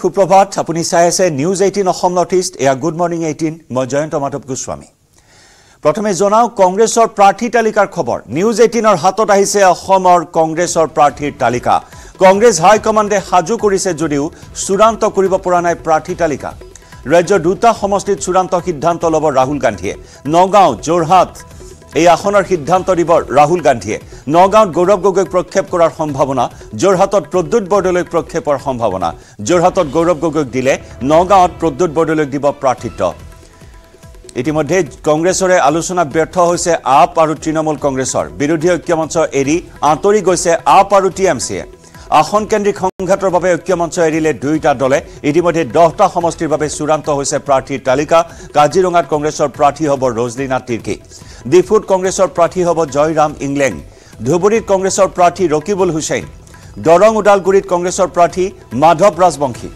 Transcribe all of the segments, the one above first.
সুপ্ৰভাত আপুনি চাই আছে news eighteen Assam north east এয়া গুড মৰ্ণিং এইটিন মই জয়ন্ত মাধৱ গোস্বামী প্ৰথমে জনাওঁ কংগ্ৰেছৰ প্ৰাৰ্থী তালিকাৰ খবৰ নিউজ এইটিনৰ হাতত আহিছে অসমৰ কংগ্ৰেছৰ প্ৰাৰ্থীৰ তালিকা কংগ্ৰেস হাইকমান্ডে সাজু কৰিছে যদিও চূড়ান্ত কৰিব পৰা নাই প্ৰাৰ্থী তালিকা ৰাজ্যৰ দুটা সমষ্টিত চূড়ান্ত সিদ্ধান্ত লব ৰাহুল গান্ধীয়ে নগাঁও যোৰহাট এই আসনৰ সিদ্ধান্ত দিব ৰাহুল গান্ধীয়ে নগাঁৱত গৌৰৱ গগৈক প্ৰক্ষেপ কৰাৰ সম্ভাৱনা যোৰহাটত প্ৰদ্যুৎ বৰদলৈক প্ৰক্ষেপৰ সম্ভাৱনা যোৰহাটত গৌৰৱ গগৈক দিলে নগাঁৱত প্ৰদ্যুৎ বৰদলৈক দিব প্ৰাৰ্থিত্ব ইতিমধ্যে কংগ্ৰেছৰে আলোচনা ব্যৰ্থ হৈছে আপ আৰু তৃণমূল কংগ্ৰেছৰ বিৰোধী ঐক্যমঞ্চ এৰি আঁতৰি গৈছে আপ আৰু টি এম চিয়ে আসন সংঘাতৰ বাবে ঐক্য মঞ্চ এৰিলে দুইটা দলে ইতিমধ্যে দহটা সমষ্টিৰ বাবে চূড়ান্ত হৈছে প্ৰাৰ্থীৰ তালিকা কাজিৰঙাত কংগ্ৰেছৰ প্ৰাৰ্থী হব ৰজলিনাথ তিৰ্কি ডিফুত কংগ্ৰেছৰ প্ৰাৰ্থী হব জয়ৰাম ইংলেং ধুবুৰীত কংগ্ৰেছৰ প্ৰাৰ্থী ৰকিবুল হুছেইন দৰং ওদালগুৰিত কংগ্ৰেছৰ প্ৰাৰ্থী মাধৱ ৰাজবংশী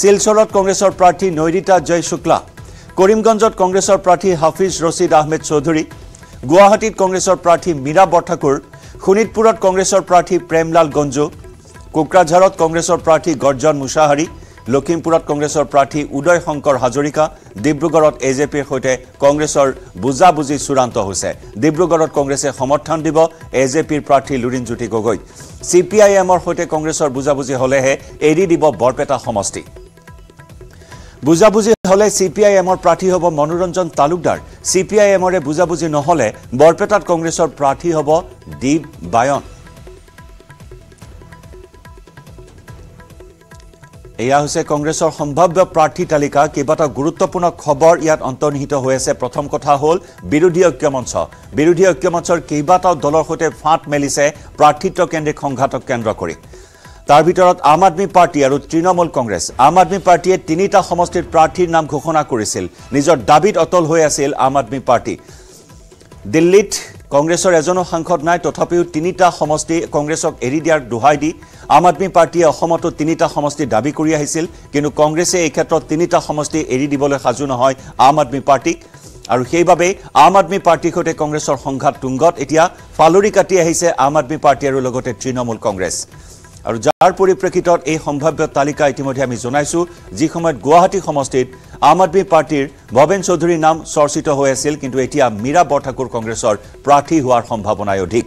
শিলচৰত কংগ্ৰেছৰ প্ৰাৰ্থী নৈৰিতা জয় শুক্লা কৰিমগঞ্জত কংগ্ৰেছৰ প্ৰাৰ্থী হাফিজ ৰশিদ আহমেদ চৌধুৰী গুৱাহাটীত কংগ্ৰেছৰ প্ৰাৰ্থী মীৰা বৰঠাকুৰ শোণিতপুৰত কংগ্ৰেছৰ প্ৰাৰ্থী প্ৰেমলাল গঞ্জু কোকৰাঝাৰত কংগ্ৰেছৰ প্ৰাৰ্থী গৰ্জন মুছাহাৰী লখিমপুৰত কংগ্ৰেছৰ প্ৰাৰ্থী উদয় শংকৰ হাজৰিকা ডিব্ৰুগড়ত এ জে পিৰ সৈতে কংগ্ৰেছৰ বুজাবুজি চূড়ান্ত হৈছে ডিব্ৰুগড়ত কংগ্ৰেছে সমৰ্থন দিব এ জে পিৰ প্ৰাৰ্থী লুৰিণজ্যোতি গগৈক চি পি আই এমৰ সৈতে কংগ্ৰেছৰ বুজাবুজি হ'লেহে এৰি দিব বৰপেটা সমষ্টি বুজাবুজি হ'লে চি পি আই এমৰ প্ৰাৰ্থী হ'ব Monoranjan Talukdar C P I এমৰে বুজাবুজি নহ'লে বৰপেটাত কংগ্ৰেছৰ প্ৰাৰ্থী হ'ব দীপ বায়ন এয়া হৈছে কংগ্ৰেছৰ সম্ভাৱ্য প্ৰাৰ্থী তালিকা কেইবাটাও গুৰুত্বপূৰ্ণ খবৰ ইয়াত অন্তৰ্নিহিত হৈ আছে প্ৰথম কথা হ'ল বিৰোধী ঐক্য মঞ্চ বিৰোধী ঐক্য মঞ্চৰ কেইবাটাও দলৰ সৈতে ফাঁট মেলিছে প্ৰাৰ্থিত্ব কেন্দ্ৰিক সংঘাতক কেন্দ্ৰ কৰি তাৰ ভিতৰত আম আদমী পাৰ্টী আৰু তৃণমূল কংগ্ৰেছ আম আদমী পাৰ্টীয়ে তিনিটা সমষ্টিত প্ৰাৰ্থীৰ নাম ঘোষণা কৰিছিল নিজৰ দাবীত অটল হৈ আছিল আম আদমী পাৰ্টী দিল্লীত কংগ্ৰেছৰ এজনো সাংসদ নাই তথাপিও তিনিটা সমষ্টি কংগ্ৰেছক এৰি দিয়াৰ দোহাই দি আম আদমী পাৰ্টীয়ে অসমতো তিনিটা সমষ্টি দাবী কৰি আহিছিল কিন্তু কংগ্ৰেছে এই ক্ষেত্ৰত তিনিটা সমষ্টি এৰি দিবলৈ সাজু নহয় আম আদমী পাৰ্টীক আৰু সেইবাবেই আম আদমী পাৰ্টীৰ সৈতে কংগ্ৰেছৰ সংঘাত তুংগত এতিয়া ফালৰি কাটি আহিছে আম আদমী পাৰ্টী আৰু লগতে তৃণমূল কংগ্ৰেছ আৰু যাৰ পৰিপ্ৰেক্ষিতত এই সম্ভাৱ্য তালিকা ইতিমধ্যে আমি জনাইছোঁ যি সময়ত গুৱাহাটী সমষ্টিত আম আদমি পাৰ্টীৰ ভৱেন চৌধুৰীৰ নাম চৰ্চিত হৈ আছিল কিন্তু এতিয়া মীৰা বৰঠাকুৰ কংগ্ৰেছৰ প্ৰাৰ্থী হোৱাৰ সম্ভাৱনাই অধিক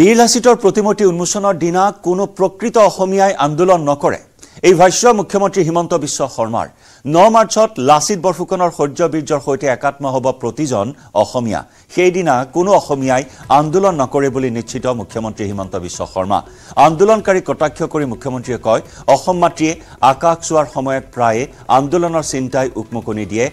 বীৰ লাচিতৰ প্ৰতিমূৰ্তি উন্মোচনৰ দিনা কোনো প্ৰকৃত অসমীয়াই আন্দোলন নকৰে এই ভাষ্য মুখ্যমন্ত্ৰী হিমন্ত বিশ্ব শৰ্মাৰ ন মাৰ্চত লাচিত বৰফুকনৰ শৌৰ্যবীৰ্যৰ সৈতে একাত্ম হব প্ৰতিজন অসমীয়া সেইদিনা কোনো অসমীয়াই আন্দোলন নকৰে বুলি নিশ্চিত মুখ্যমন্ত্ৰী হিমন্ত বিশ্ব শৰ্মা আন্দোলনকাৰী কটাক্ষ কৰি মুখ্যমন্ত্ৰীয়ে কয় অসম মাতৃয়ে আকাশ চোৱাৰ সময়ত প্ৰায়ে আন্দোলনৰ চিন্তাই উকমুকনি দিয়ে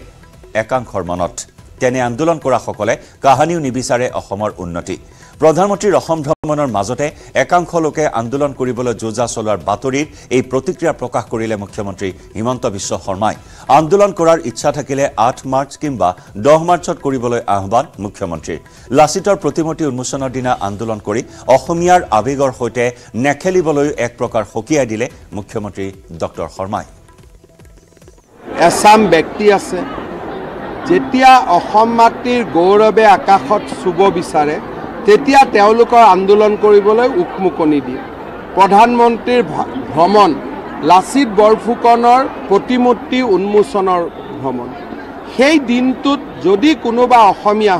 একাংশৰ মনত তেনে আন্দোলন কৰাসকলে কাহানিও নিবিচাৰে অসমৰ উন্নতি প্ৰধানমন্ত্ৰীৰ অসম ভ্ৰমণৰ মাজতে একাংশ লোকে আন্দোলন কৰিবলৈ যোজা জা চলোৱাৰ বাতৰিৰ এই প্ৰতিক্ৰিয়া প্ৰকাশ কৰিলে মুখ্যমন্ত্ৰী হিমন্ত বিশ্ব শৰ্মাই আন্দোলন কৰাৰ ইচ্ছা থাকিলে আঠ মাৰ্চ কিংবা দহ মাৰ্চত কৰিবলৈ আহ্বান মুখ্যমন্ত্ৰীৰ লাচিতৰ প্ৰতিমূৰ্তি উন্মোচনৰ দিনা আন্দোলন কৰি অসমীয়াৰ আৱেগৰ সৈতে নেখেলিবলৈও এক প্ৰকাৰ সকীয়াই দিলে মুখ্যমন্ত্ৰী ডক্টৰ শৰ্মাই এচাম ব্যক্তি আছে যেতিয়া অসম মাতৃৰ গৌৰৱে আকাশত চুব বিচাৰে তেতিয়া তেওঁলোকৰ আন্দোলন কৰিবলৈ উকমুকনি দিয়ে প্ৰধানমন্ত্ৰীৰ ভ্ৰমণ লাচিত বৰফুকনৰ প্ৰতিমূৰ্তি উন্মোচনৰ ভ্ৰমণ সেই দিনটোত যদি কোনোবা অসমীয়া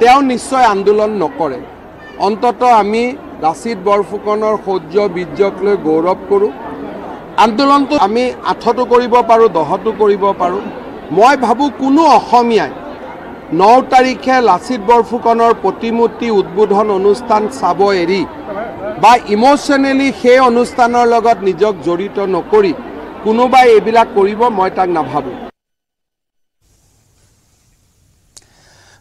তেওঁ নিশ্চয় আন্দোলন নকৰে অন্ততঃ আমি লাচিত বৰফুকনৰ শৌৰ্য বীৰ্যক লৈ গৌৰৱ কৰোঁ আন্দোলনটো আমি আঠতো কৰিব পাৰোঁ দহতো কৰিব পাৰোঁ মই ভাবোঁ কোনো অসমীয়াই ন তাৰিখে লাচিত বৰফুকনৰ প্ৰতিমূৰ্তি উদ্বোধন অনুষ্ঠান চাব এৰি বা ইম'চনেলি সেই অনুষ্ঠানৰ লগত নিজক জড়িত নকৰি কোনোবাই এইবিলাক কৰিব মই তাক নাভাবোঁ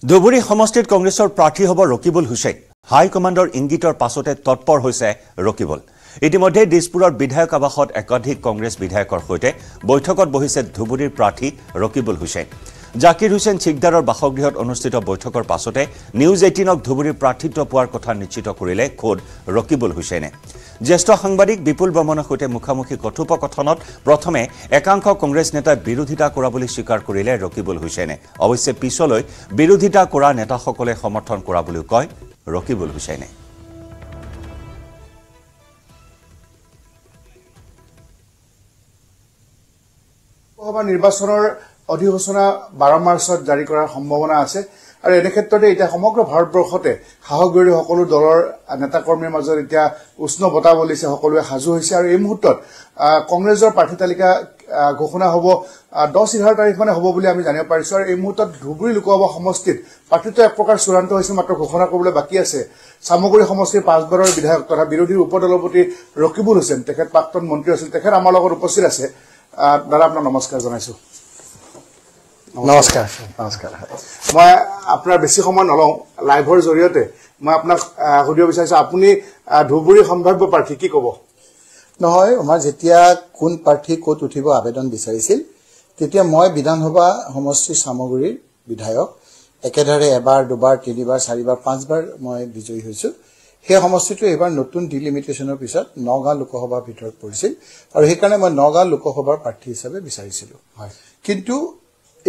ধুবুৰী সমষ্টিত কংগ্ৰেছৰ প্ৰাৰ্থী হ'ব ৰকিবুল হুছেইন হাইকমাণ্ডৰ ইংগিতৰ পাছতে তৎপৰ হৈছে ৰকিবুল ইতিমধ্যে দিছপুৰৰ বিধায়ক আৱাসত একাধিক কংগ্ৰেছ বিধায়কৰ সৈতে বৈঠকত বহিছে ধুবুৰীৰ প্ৰাৰ্থী ৰকিবুল হুছেইন জাকিৰ হুসেন ছিকদাৰৰ বাসগৃহত অনুষ্ঠিত বৈঠকৰ পাছতে নিউজ এইটিনক ধুবুৰী প্ৰাৰ্থিত্ব পোৱাৰ কথা নিশ্চিত কৰিলে খোদ ৰকিবুল হুসেনে জ্যেষ্ঠ সাংবাদিক বিপুল ব্ৰহ্মণৰ সৈতে মুখামুখি কথোপকথনত প্ৰথমে একাংশ কংগ্ৰেছ নেতাই বিৰোধিতা কৰা বুলি স্বীকাৰ কৰিলে ৰকিবুল হুসেনে অৱশ্যে পিছলৈ বিৰোধিতা কৰা নেতাসকলে সমৰ্থন কৰা বুলিও কয় ৰকিবুল হুসেনে নিৰ্বাচনেৰ অধিসূচনা বাৰ মাৰ্চত জাৰি কৰাৰ সম্ভাৱনা আছে আৰু এনে ক্ষেত্ৰতে এতিয়া সমগ্ৰ ভাৰতবৰ্ষতে সাহসগৰী সকলো দলৰ নেতাকৰ্মীৰ মাজত এতিয়া উষ্ণ বতাহ বলিছে সকলোৱে সাজু হৈছে আৰু এই মুহূৰ্তত কংগ্ৰেছৰ প্ৰাৰ্থী তালিকা ঘোষণা হ'ব দহ এঘাৰ তাৰিখ মানে হ'ব বুলি আমি জানিব পাৰিছোঁ আৰু এই মুহূৰ্তত ধুবুৰী লোকসভা সমষ্টিত প্ৰাৰ্থীত্ব এক প্ৰকাৰ চূড়ান্ত হৈছে মাত্ৰ ঘোষণা কৰিবলৈ বাকী আছে চামগুৰি সমষ্টিৰ পাঁচবাৰৰ বিধায়ক তথা বিৰোধীৰ উপদলপতি ৰকিবুল হুছেইন তেখেত প্ৰাক্তন মন্ত্ৰী আছিল তেখেত আমাৰ লগত উপস্থিত আছে দাদা আপোনাক নমস্কাৰ জনাইছোঁ নমস্কাৰ আপোনাৰ বেছি সময় নলওঁ লাইভৰ জৰিয়তে মই আপোনাক সুধিব বিচাৰিছোঁ আপুনি ধুবুৰী সম্ভাৱ্য প্ৰাৰ্থী কি ক'ব নহয় আমাৰ যেতিয়া কোন প্ৰাৰ্থী ক'ত উঠিব আবেদন বিচাৰিছিল তেতিয়া মই বিধানসভা সমষ্টি চামগুৰিৰ বিধায়ক একেধাৰে এবাৰ দুবাৰ তিনিবাৰ চাৰিবাৰ পাঁচবাৰ মই বিজয়ী হৈছোঁ সেই সমষ্টিটো এইবাৰ নতুন ডিলিমিটেশ্যনৰ পিছত নগাঁও লোকসভাৰ ভিতৰত পৰিছিল আৰু সেইকাৰণে মই নগাঁও লোকসভাৰ প্ৰাৰ্থী হিচাপে বিচাৰিছিলোঁ হয় কিন্তু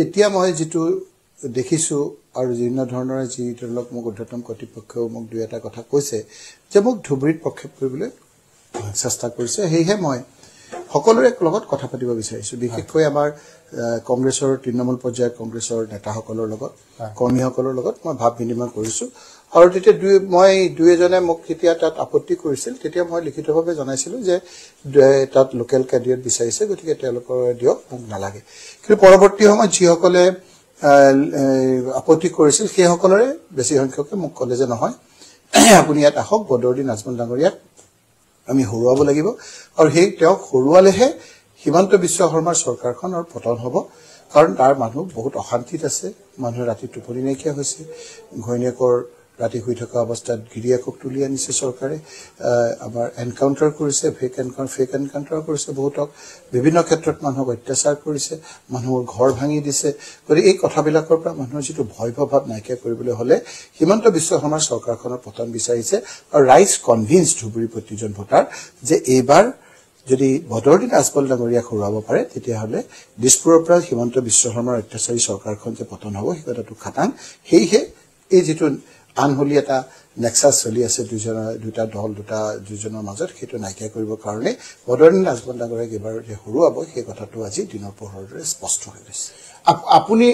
এতিয়া মই যিটো দেখিছোঁ আৰু বিভিন্ন ধৰণৰ যি ধৰি লওক মোক উৰ্ধতম কৰ্তৃপক্ষেও মোক দুই এটা কথা কৈছে যে মোক ধুবুৰীত প্ৰক্ষেপ কৰিবলৈ চেষ্টা কৰিছে সেয়েহে মই সকলোৰে লগত কথা পাতিব বিচাৰিছোঁ বিশেষকৈ আমাৰ কংগ্ৰেছৰ তৃণমূল পৰ্যায়ৰ কংগ্ৰেছৰ নেতাসকলৰ লগত কৰ্মীসকলৰ লগত মই ভাৱ বিনিময় কৰিছোঁ আৰু তেতিয়া দুই মই দুই এজনে মোক তেতিয়া তাত আপত্তি কৰিছিল তেতিয়া মই লিখিতভাৱে জনাইছিলোঁ যে তাত লোকেল কেডিয়েট বিচাৰিছে গতিকে তেওঁলোকৰ দিয়ক মোক নালাগে কিন্তু পৰৱৰ্তী সময়ত যিসকলে আপত্তি কৰিছিল সেইসকলৰে বেছি সংখ্যকে মোক ক'লে যে নহয় আপুনি ইয়াত আহক বদৰদিন আজমল ডাঙৰীয়াক আমি হৰুৱাব লাগিব আৰু সেই তেওঁক হৰুৱালেহে সীমান্ত বিশ্ব শৰ্মাৰ চৰকাৰখনৰ পতন হ'ব কাৰণ তাৰ মানুহ বহুত অশান্তিত আছে মানুহে ৰাতি টোপনি নাইকিয়া হৈছে ঘৈণীয়েকৰ ৰাতি শুই থকা অৱস্থাত গিৰিয়েকক তুলি আনিছে চৰকাৰে আমাৰ এনকাউণ্টাৰ কৰিছে ফেক এনকাউণ্ট ফেক এনকাউণ্টাৰ কৰিছে বহুতক বিভিন্ন ক্ষেত্ৰত মানুহক অত্যাচাৰ কৰিছে মানুহৰ ঘৰ ভাঙি দিছে গতিকে এই কথাবিলাকৰ পৰা মানুহৰ যিটো ভয় ভয়ভাৱ নাইকিয়া কৰিবলৈ হ'লে সীমান্ত বিশ্ব শৰ্মাৰ চৰকাৰখনৰ পতন বিচাৰিছে আৰু ৰাইজ কনভিন্স ধুবুৰী প্ৰতিজন ভোটাৰ যে এইবাৰ যদি বদৰদিন আজবল ডাঙৰীয়াক হৰুৱাব পাৰে তেতিয়াহ'লে দিছপুৰৰ পৰা সীমান্ত বিশ্ব শৰ্মাৰ অত্যাচাৰী চৰকাৰখন যে পতন হ'ব সেই কথাটো খাটাং সেয়েহে এই যিটো আনহলি এটা নেক্সাছ চলি আছে দুজনৰ দুটা দল দুটা দুজনৰ মাজত সেইটো নাইকিয়া কৰিবৰ কাৰণে বদৰীন ৰাজবন্দাগৰাকী এইবাৰ যে হৰুৱাব সেই কথাটো আজি দিনৰ পোহৰৰ দৰে স্পষ্ট হৈ গৈছে আপুনি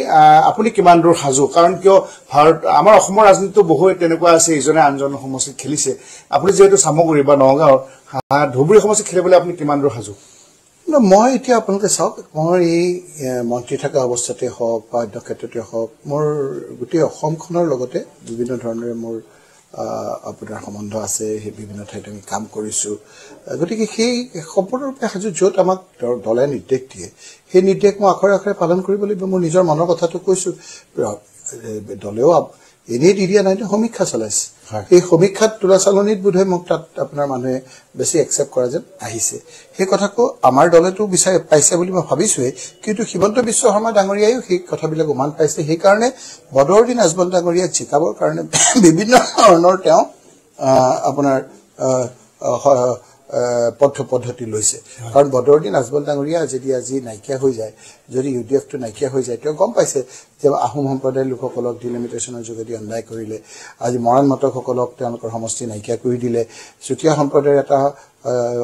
আপুনি কিমান দূৰ সাজু কাৰণ কিয় ভাৰত আমাৰ অসমৰ ৰাজনীতিটো বহুত তেনেকুৱা আছে ইজনে আনজন সমষ্টিত খেলিছে আপুনি যিহেতু চামগুৰি বা নগাঁৱৰ ধুবুৰী সমষ্টিত খেলিবলৈ আপুনি কিমান দূৰ সাজু মই এতিয়া আপোনালোকে চাওক মই এই মন্ত্ৰী থকা অৱস্থাতে হওক বা অন্য ক্ষেত্ৰতে হওক মোৰ গোটেই অসমখনৰ লগতে বিভিন্ন ধৰণৰ মোৰ আপোনাৰ সম্বন্ধ আছে সেই বিভিন্ন ঠাইত আমি কাম কৰিছোঁ গতিকে সেই সম্পূৰ্ণৰূপে সাজু য'ত আমাক দলে নিৰ্দেশ দিয়ে সেই নিৰ্দেশ মই আখৰে আখৰে পালন কৰিব লাগিব মোৰ নিজৰ মনৰ কথাটো কৈছোঁ দলেও এনেই দি দিয়া নাই সমীক্ষা চলাইছে এই সমীক্ষাত তোলা চালনীত বোধহয় মোক তাত আপোনাৰ মানুহে বেছি একচেপ্ট কৰা যেন আহিছে সেই কথাটো আমাৰ দলেতো বিচাৰি পাইছে বুলি মই ভাবিছোৱেই কিন্তু হিমন্ত বিশ্ব শৰ্মা ডাঙৰীয়াইও সেই কথাবিলাক উমান পাইছে সেইকাৰণে বদৰুদ্দিন আজমল ডাঙৰীয়াক জিকাবৰ কাৰণে বিভিন্ন ধৰণৰ তেওঁ আপোনাৰ পথ পদ্ধতি লৈছে কাৰণ বদৰদিন আজমল ডাঙৰীয়া যদি আজি নাইকিয়া হৈ যায় যদি ইউ ডি এফটো নাইকিয়া হৈ যায় তেওঁ গম পাইছে যে আহোম সম্প্ৰদায়ৰ লোকসকলক ডিলিমিটেশ্যনৰ যোগেদি অন্যায় কৰিলে আজি মৰাণ মাতকসকলক তেওঁলোকৰ সমষ্টি নাইকিয়া কৰি দিলে চুতীয়া সম্প্ৰদায়ৰ এটা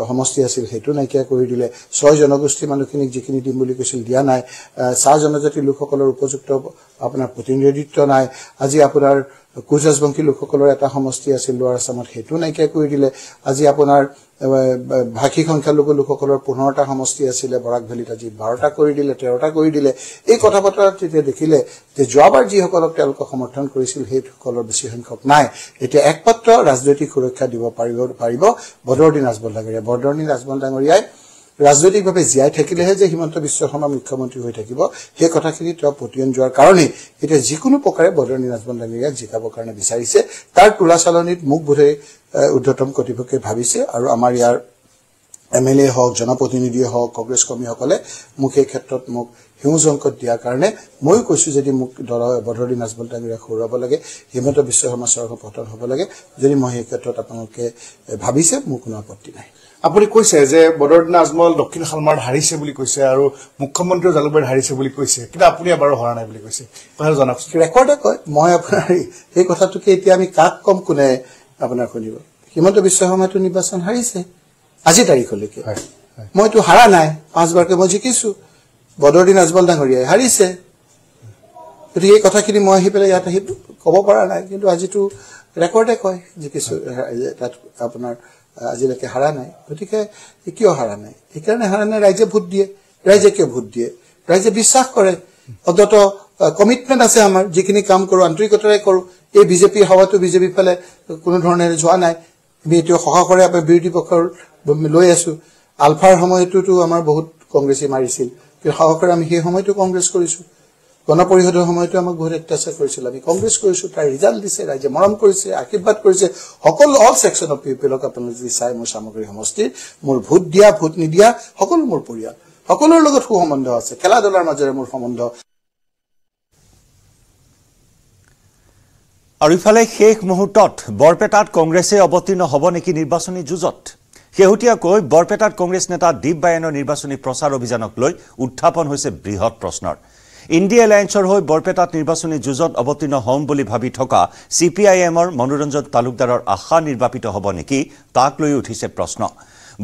সমষ্টি আছিল সেইটো নাইকিয়া কৰি দিলে ছয় জনগোষ্ঠীৰ মানুহখিনিক যিখিনি দিম বুলি কৈছিল দিয়া নাই চাহ জনজাতিৰ লোকসকলৰ উপযুক্ত আপোনাৰ প্ৰতিনিধিত্ব নাই আজি আপোনাৰ কোচ ৰাজবংশী লোকসকলৰ এটা সমষ্টি আছিল লোৱাৰ আছামত সেইটো নাইকিয়া কৰি দিলে আজি আপোনাৰ ভাষী সংখ্যালঘু লোকসকলৰ পোন্ধৰটা সমষ্টি আছিলে বৰাক ভেলীত আজি বাৰটা কৰি দিলে তেৰটা কৰি দিলে এই কথা বতৰাত তেতিয়া দেখিলে যে যোৱাবাৰ যিসকলক তেওঁলোকক সমৰ্থন কৰিছিল সেইসকলৰ বেছি সংখ্যক নাই এতিয়া একমাত্ৰ ৰাজনৈতিক সুৰক্ষা দিব পাৰিব পাৰিব বদৰদিন ৰাজবন ডাঙৰীয়া বদৰদিন ৰাজবন ডাঙৰীয়াই ৰাজনৈতিকভাৱে জীয়াই থাকিলেহে যে হিমন্ত বিশ্ব শৰ্মা মুখ্যমন্ত্ৰী হৈ থাকিব সেই কথাখিনি তেওঁ পতিয়ন যোৱাৰ কাৰণেই এতিয়া যিকোনো প্ৰকাৰে বদৰণী নাজমন ডাঙৰীয়াক জিকাবৰ কাৰণে বিচাৰিছে তাৰ তোলাচালনিত মোক বোধে উদ্ধতম কৰ্তৃপক্ষই ভাবিছে আৰু আমাৰ ইয়াৰ এম এল এ হওক জনপ্ৰতিনিধিয়ে হওক কংগ্ৰেছ কৰ্মীসকলে মোক এই ক্ষেত্ৰত মোক সেউজ অংকত দিয়াৰ কাৰণে ময়ো কৈছোঁ যদি মোক দল বদৰী নাজমল ডাঙৰীয়াক হৰুৱাব লাগে হিমন্ত বিশ্ব শৰ্মা চৰকাৰ পতন হ'ব লাগে যদি মই সেই ক্ষেত্ৰত আপোনালোকে ভাবিছে মোৰ কোনো আপত্তি নাই আপুনি কৈছে যে বদৰুদ্দিন আজমল দক্ষিণ খালমাৰত হাৰিছে বুলি কৈছে আৰু মুখ্যমন্ত্ৰীও জালুকবাৰীত হাৰিছে বুলি কৈছে কিন্তু আপুনি এবাৰো হৰা নাই বুলি কৈছে কথাটো জনাওক ৰেকৰ্ডে কয় মই আপোনাৰ সেই কথাটোকে এতিয়া আমি কাক কম কোনে আপোনাৰ শুনিব হিমন্ত বিশ্ব শৰ্মাইতো নিৰ্বাচন হাৰিছে আজি তাৰিখলৈকে মইতো হাৰা নাই পাঁচবাৰকৈ মই জিকিছো বদৰদিন আজমল ডাঙৰীয়াই হাৰিছে গতিকে এই কথাখিনি মই আহি পেলাই ইয়াত আহি কব পৰা নাই কিন্তু আজিতো ৰেকৰ্ডে কয় জিকিছো তাত আপোনাৰ আজিলৈকে হাৰা নাই গতিকে কিয় হাৰা নাই সেইকাৰণে হাৰা নাই ৰাইজে ভোট দিয়ে ৰাইজে কিয় ভোট দিয়ে ৰাইজে বিশ্বাস কৰে অন্তত কমিটমেণ্ট আছে আমাৰ যিখিনি কাম কৰোঁ আন্তৰিকতাৰে কৰোঁ এই বিজেপি সভাটো বিজেপিৰ ফালে কোনো ধৰণেৰে যোৱা নাই আমি এতিয়া সহকাৰে আমাৰ বিৰোধী পক্ষৰ লৈ আছোঁ আলফাৰ সময়টোতো আমাৰ বহুত কংগ্ৰেছে মাৰিছিল কিন্তু সহকাৰে আমি সেই সময়তো কংগ্ৰেছ কৰিছোঁ গণ পৰিষদৰ সময়তো আমাক বহুত অত্যাচাৰ কৰিছিল আমি কংগ্ৰেছ কৰিছোঁ তাৰ ৰিজাল্ট দিছে ৰাইজে মৰম কৰিছে আশীৰ্বাদ কৰিছে সকলো অল ছেকশ্যন অফ পিপলক আপোনালোকে যদি চাই মোৰ চামগ্ৰী সমষ্টিৰ মোৰ ভোট দিয়া ভোট নিদিয়া সকলো মোৰ পৰিয়াল সকলোৰ লগত সু সম্বন্ধ আছে খেলা ধূলাৰ মাজেৰে মোৰ সম্বন্ধ আৰু ইফালে শেষ মুহূৰ্তত বৰপেটাত কংগ্ৰেছে অৱতীৰ্ণ হ'ব নেকি নিৰ্বাচনী যুঁজত শেহতীয়াকৈ বৰপেটাত কংগ্ৰেছ নেতা দীপ বায়েনৰ নিৰ্বাচনী প্ৰচাৰ অভিযানক লৈ উত্থাপন হৈছে বৃহৎ প্ৰশ্নৰ ইণ্ডিয়া এলায়েন্সৰ হৈ বৰপেটাত নিৰ্বাচনী যুঁজত অৱতীৰ্ণ হ'ম বুলি ভাবি থকা চি পি আই এমৰ মনোৰঞ্জন তালুকদাৰৰ আশা নিৰ্বাপিত হ'ব নেকি তাক লৈ উঠিছে প্ৰশ্ন